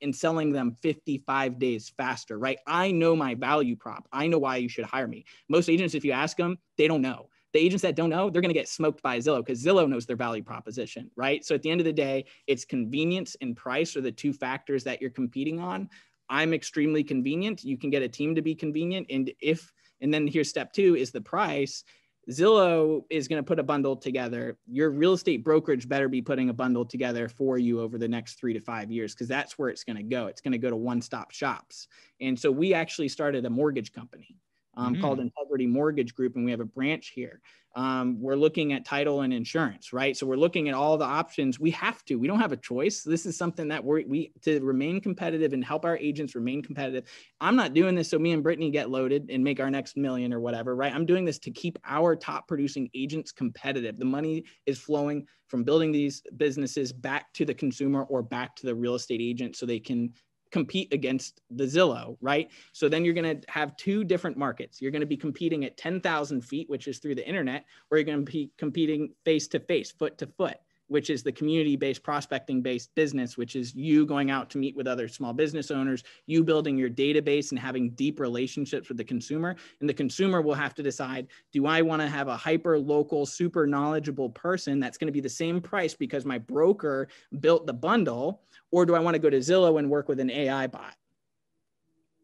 and selling them 55 days faster, right? I know my value prop. I know why you should hire me. Most agents, if you ask them, they don't know. The agents that don't know, they're going to get smoked by Zillow because Zillow knows their value proposition, right? So at the end of the day, it's convenience and price are the two factors that you're competing on. I'm extremely convenient. You can get a team to be convenient. And if, and then here's step two is the price. Zillow is going to put a bundle together. Your real estate brokerage better be putting a bundle together for you over the next three to five years because that's where it's going to go. It's going to go to one stop shops. And so we actually started a mortgage company um, mm-hmm. called mm. Integrity Mortgage Group, and we have a branch here. Um, we're looking at title and insurance, right? So we're looking at all the options. We have to. We don't have a choice. This is something that we we to remain competitive and help our agents remain competitive. I'm not doing this so me and Brittany get loaded and make our next million or whatever, right? I'm doing this to keep our top producing agents competitive. The money is flowing from building these businesses back to the consumer or back to the real estate agent, so they can compete against the Zillow, right? So then you're going to have two different markets. You're going to be competing at 10,000 feet, which is through the internet, or you're going to be competing face to face, foot to foot, which is the community based, prospecting based business, which is you going out to meet with other small business owners, you building your database and having deep relationships with the consumer. And the consumer will have to decide do I want to have a hyper local, super knowledgeable person that's going to be the same price because my broker built the bundle? or do I want to go to Zillow and work with an AI bot?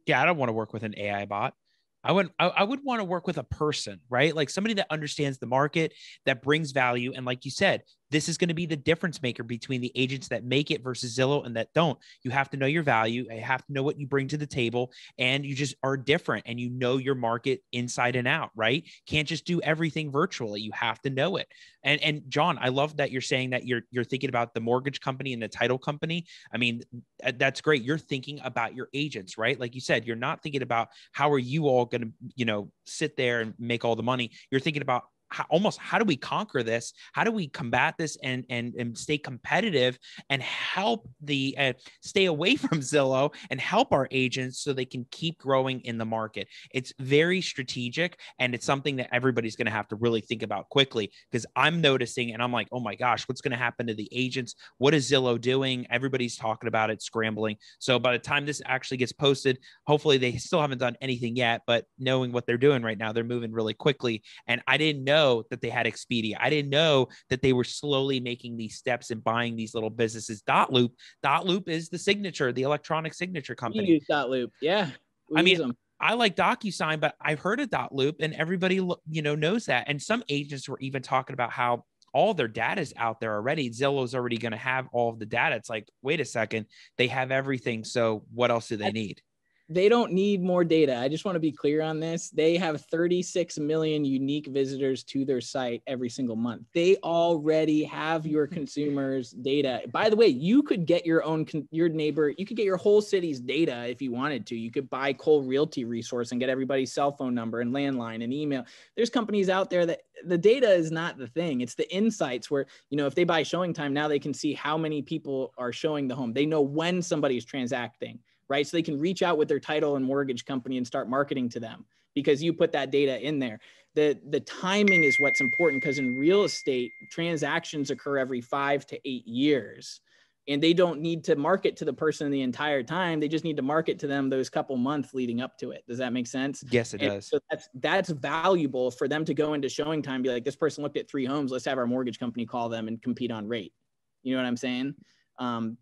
Yeah, I don't want to work with an AI bot. I would I, I would want to work with a person, right? Like somebody that understands the market, that brings value, and like you said, this is going to be the difference maker between the agents that make it versus Zillow and that don't. You have to know your value, you have to know what you bring to the table, and you just are different and you know your market inside and out, right? Can't just do everything virtually. You have to know it. And and John, I love that you're saying that you're you're thinking about the mortgage company and the title company. I mean, that's great. You're thinking about your agents, right? Like you said, you're not thinking about how are you all going to, you know, sit there and make all the money. You're thinking about how, almost how do we conquer this? How do we combat this and and and stay competitive and help the uh, stay away from Zillow and help our agents so they can keep growing in the market? It's very strategic and it's something that everybody's going to have to really think about quickly because I'm noticing and I'm like, oh my gosh, what's going to happen to the agents? What is Zillow doing? Everybody's talking about it, scrambling. So by the time this actually gets posted, hopefully they still haven't done anything yet, but knowing what they're doing right now, they're moving really quickly. And I didn't know know that they had Expedia. I didn't know that they were slowly making these steps and buying these little businesses. Dot Loop, Dot Loop is the signature, the electronic signature company. use Dot Loop, yeah. I mean, them. I like DocuSign, but I've heard of Dot Loop, and everybody you know knows that. And some agents were even talking about how all their data is out there already. Zillow's already going to have all of the data. It's like, wait a second, they have everything. So what else do they need? they don't need more data. I just want to be clear on this. They have 36 million unique visitors to their site every single month. They already have your consumers' data. By the way, you could get your own your neighbor, you could get your whole city's data if you wanted to. You could buy Cole Realty resource and get everybody's cell phone number and landline and email. There's companies out there that the data is not the thing. It's the insights where, you know, if they buy showing time now they can see how many people are showing the home. They know when somebody's transacting right? So they can reach out with their title and mortgage company and start marketing to them because you put that data in there. The, the timing is what's important because in real estate, transactions occur every five to eight years. And they don't need to market to the person the entire time. They just need to market to them those couple months leading up to it. Does that make sense? Yes, it and does. So that's that's valuable for them to go into showing time, be like, this person looked at three homes. Let's have our mortgage company call them and compete on rate. You know what I'm saying? Um,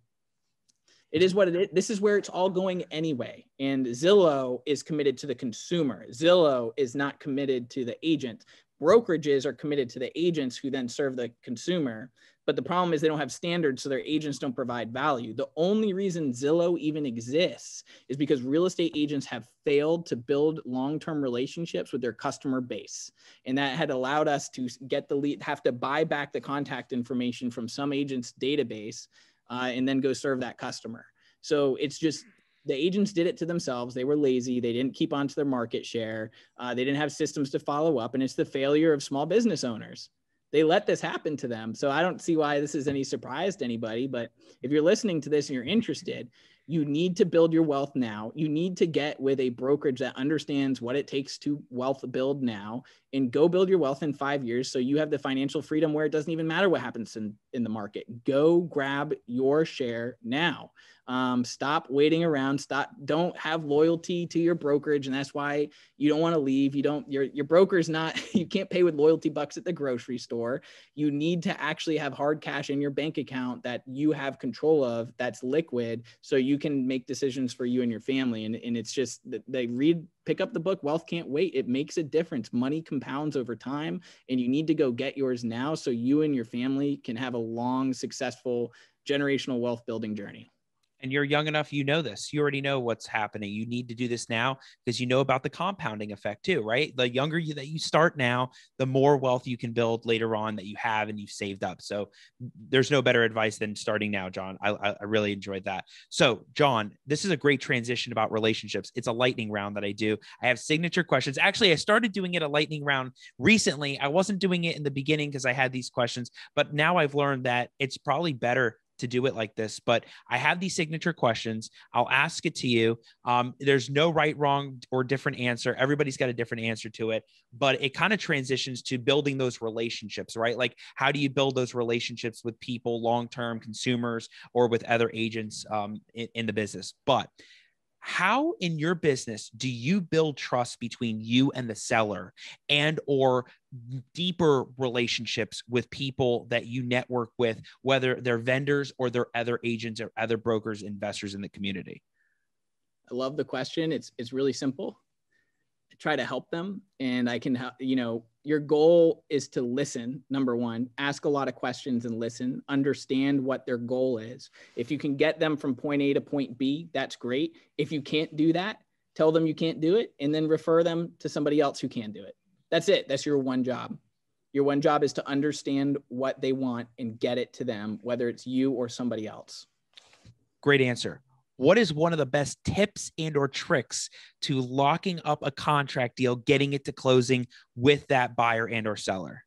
it is what it is. This is where it's all going anyway. And Zillow is committed to the consumer. Zillow is not committed to the agent. Brokerages are committed to the agents who then serve the consumer. But the problem is they don't have standards, so their agents don't provide value. The only reason Zillow even exists is because real estate agents have failed to build long-term relationships with their customer base, and that had allowed us to get the lead, have to buy back the contact information from some agent's database uh, and then go serve that customer. So it's just the agents did it to themselves. They were lazy. They didn't keep on to their market share. Uh, they didn't have systems to follow up. And it's the failure of small business owners. They let this happen to them. So I don't see why this is any surprise to anybody. But if you're listening to this and you're interested, you need to build your wealth now. You need to get with a brokerage that understands what it takes to wealth build now and go build your wealth in five years so you have the financial freedom where it doesn't even matter what happens in, in the market. Go grab your share now. Um, stop waiting around. Stop. Don't have loyalty to your brokerage, and that's why you don't want to leave. You don't. Your your broker's not. You can't pay with loyalty bucks at the grocery store. You need to actually have hard cash in your bank account that you have control of. That's liquid, so you can make decisions for you and your family. And and it's just they read pick up the book wealth can't wait it makes a difference money compounds over time and you need to go get yours now so you and your family can have a long successful generational wealth building journey and you're young enough, you know this. You already know what's happening. You need to do this now because you know about the compounding effect too, right? The younger you, that you start now, the more wealth you can build later on that you have and you've saved up. So there's no better advice than starting now, John. I, I really enjoyed that. So, John, this is a great transition about relationships. It's a lightning round that I do. I have signature questions. Actually, I started doing it a lightning round recently. I wasn't doing it in the beginning because I had these questions, but now I've learned that it's probably better to do it like this, but I have these signature questions. I'll ask it to you. Um, there's no right, wrong, or different answer. Everybody's got a different answer to it, but it kind of transitions to building those relationships, right? Like, how do you build those relationships with people, long term consumers, or with other agents um, in, in the business? But how in your business do you build trust between you and the seller and or deeper relationships with people that you network with whether they're vendors or they're other agents or other brokers investors in the community i love the question it's it's really simple I try to help them and i can you know your goal is to listen number one ask a lot of questions and listen understand what their goal is if you can get them from point a to point b that's great if you can't do that tell them you can't do it and then refer them to somebody else who can do it that's it that's your one job your one job is to understand what they want and get it to them whether it's you or somebody else great answer what is one of the best tips and or tricks to locking up a contract deal getting it to closing with that buyer and or seller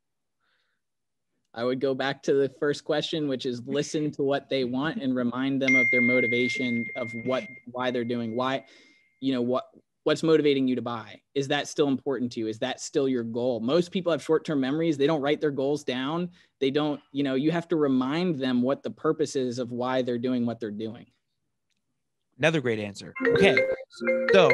i would go back to the first question which is listen to what they want and remind them of their motivation of what why they're doing why you know what what's motivating you to buy is that still important to you is that still your goal most people have short-term memories they don't write their goals down they don't you know you have to remind them what the purpose is of why they're doing what they're doing Another great answer. Okay. So,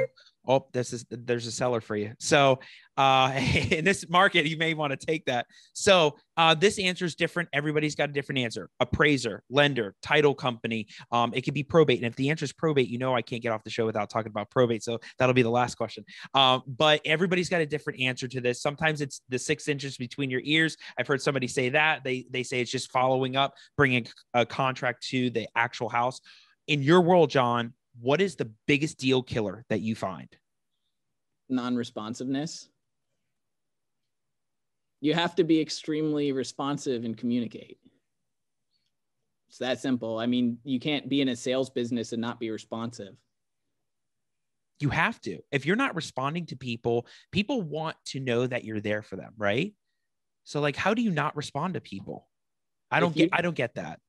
oh, this is there's a seller for you. So, uh, in this market, you may want to take that. So, uh, this answer is different. Everybody's got a different answer appraiser, lender, title company. Um, it could be probate. And if the answer is probate, you know I can't get off the show without talking about probate. So, that'll be the last question. Um, but everybody's got a different answer to this. Sometimes it's the six inches between your ears. I've heard somebody say that. They, they say it's just following up, bringing a contract to the actual house in your world, John, what is the biggest deal killer that you find? Non-responsiveness. You have to be extremely responsive and communicate. It's that simple. I mean, you can't be in a sales business and not be responsive. You have to. If you're not responding to people, people want to know that you're there for them, right? So like how do you not respond to people? I don't you, get I don't get that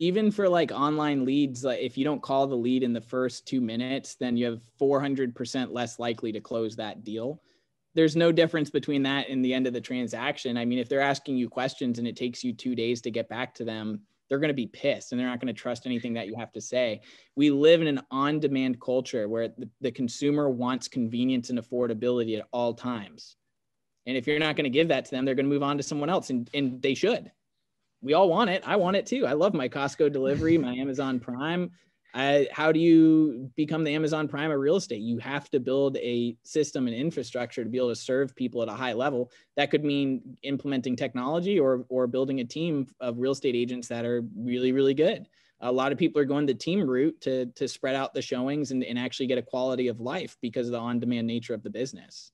even for like online leads, like if you don't call the lead in the first two minutes, then you have 400% less likely to close that deal. There's no difference between that and the end of the transaction. I mean, if they're asking you questions and it takes you two days to get back to them, they're going to be pissed and they're not going to trust anything that you have to say. We live in an on demand culture where the, the, consumer wants convenience and affordability at all times. And if you're not going to give that to them, they're going to move on to someone else and, and they should we all want it. I want it too. I love my Costco delivery, my Amazon Prime. I, how do you become the Amazon Prime of real estate? You have to build a system and infrastructure to be able to serve people at a high level. That could mean implementing technology or or building a team of real estate agents that are really really good. A lot of people are going the team route to to spread out the showings and, and actually get a quality of life because of the on demand nature of the business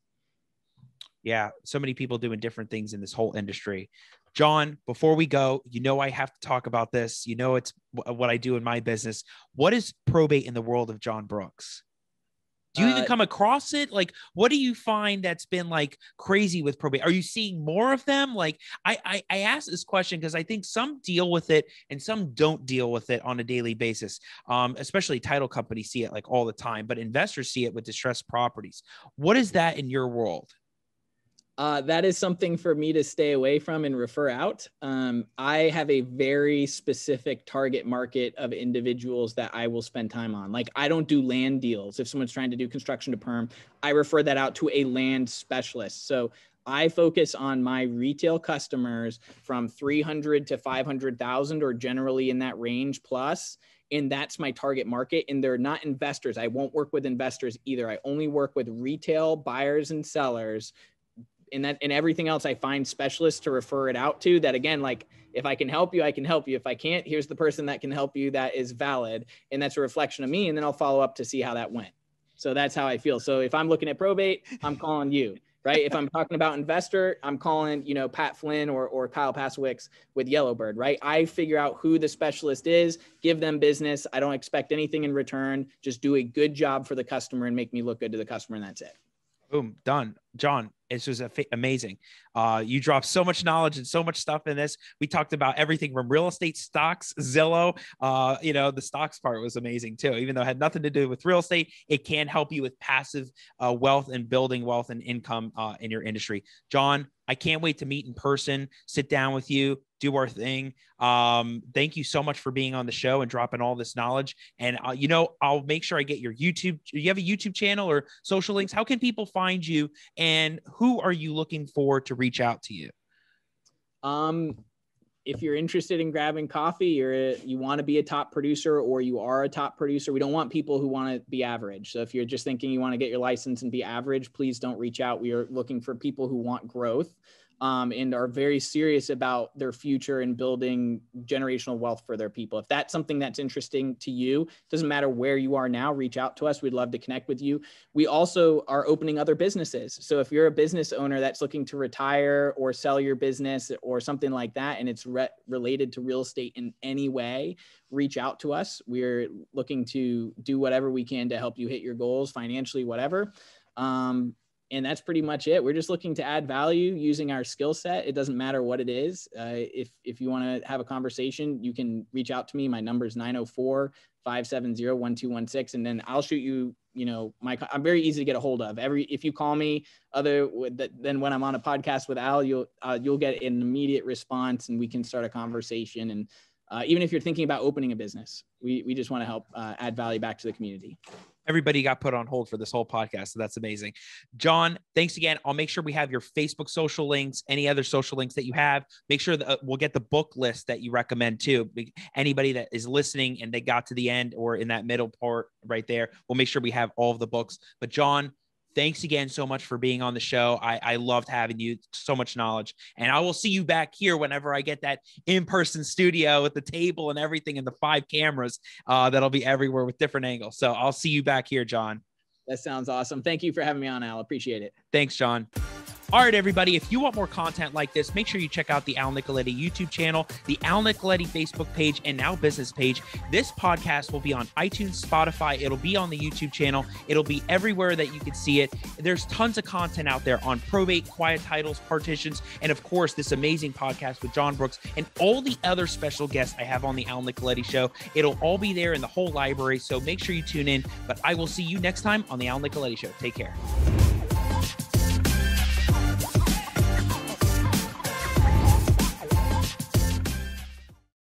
yeah so many people doing different things in this whole industry John, before we go, you know I have to talk about this. You know it's w- what I do in my business. What is probate in the world of John Brooks? Do you uh, even come across it? Like, what do you find that's been like crazy with probate? Are you seeing more of them? Like, I I, I ask this question because I think some deal with it and some don't deal with it on a daily basis. Um, especially title companies see it like all the time, but investors see it with distressed properties. What is that in your world? uh, that is something for me to stay away from and refer out. Um, I have a very specific target market of individuals that I will spend time on. Like, I don't do land deals. If someone's trying to do construction to perm, I refer that out to a land specialist. So I focus on my retail customers from 300 to 500,000 or generally in that range plus and that's my target market and they're not investors i won't work with investors either i only work with retail buyers and sellers and that and everything else i find specialists to refer it out to that again like if i can help you i can help you if i can't here's the person that can help you that is valid and that's a reflection of me and then i'll follow up to see how that went so that's how i feel so if i'm looking at probate i'm calling you right if i'm talking about investor i'm calling you know pat flynn or, or kyle paswicks with yellowbird right i figure out who the specialist is give them business i don't expect anything in return just do a good job for the customer and make me look good to the customer and that's it Boom, done. John, it's just amazing. Uh, you dropped so much knowledge and so much stuff in this. We talked about everything from real estate, stocks, Zillow. Uh, you know, the stocks part was amazing too. Even though it had nothing to do with real estate, it can help you with passive uh, wealth and building wealth and income uh, in your industry. John, I can't wait to meet in person, sit down with you, do our thing. Um, thank you so much for being on the show and dropping all this knowledge. And uh, you know, I'll make sure I get your YouTube. You have a YouTube channel or social links. How can people find you? And who are you looking for to reach out to you? Um, if you're interested in grabbing coffee, you're a, you want to be a top producer or you are a top producer. We don't want people who want to be average. So if you're just thinking you want to get your license and be average, please don't reach out. We are looking for people who want growth um, and are very serious about their future and building generational wealth for their people. If that's something that's interesting to you, doesn't matter where you are now, reach out to us. We'd love to connect with you. We also are opening other businesses. So if you're a business owner that's looking to retire or sell your business or something like that, and it's re- related to real estate in any way, reach out to us. We're looking to do whatever we can to help you hit your goals financially, whatever. Um, and that's pretty much it. We're just looking to add value using our skill set. It doesn't matter what it is. Uh, if, if you want to have a conversation, you can reach out to me. My number is 904 570 1216. And then I'll shoot you, you know, my, I'm very easy to get a hold of every, if you call me other than when I'm on a podcast with Al, you'll, uh, you'll get an immediate response and we can start a conversation. And uh, even if you're thinking about opening a business, we, we just want to help uh, add value back to the community everybody got put on hold for this whole podcast. So that's amazing. John, thanks again. I'll make sure we have your Facebook social links, any other social links that you have. Make sure that uh, we'll get the book list that you recommend too. Anybody that is listening and they got to the end or in that middle part right there, we'll make sure we have all of the books. But John, thanks again so much for being on the show. I, I loved having you, so much knowledge. And I will see you back here whenever I get that in person studio with the table and everything and the five cameras uh, that'll be everywhere with different angles. So I'll see you back here, John. That sounds awesome. Thank you for having me on, Al. Appreciate it. Thanks, John. All right, everybody, if you want more content like this, make sure you check out the Al Nicoletti YouTube channel, the Al Nicoletti Facebook page, and now business page. This podcast will be on iTunes, Spotify, it'll be on the YouTube channel, it'll be everywhere that you can see it. There's tons of content out there on probate, quiet titles, partitions, and of course, this amazing podcast with John Brooks and all the other special guests I have on the Al Nicoletti show. It'll all be there in the whole library, so make sure you tune in. But I will see you next time on the Al Nicoletti show. Take care.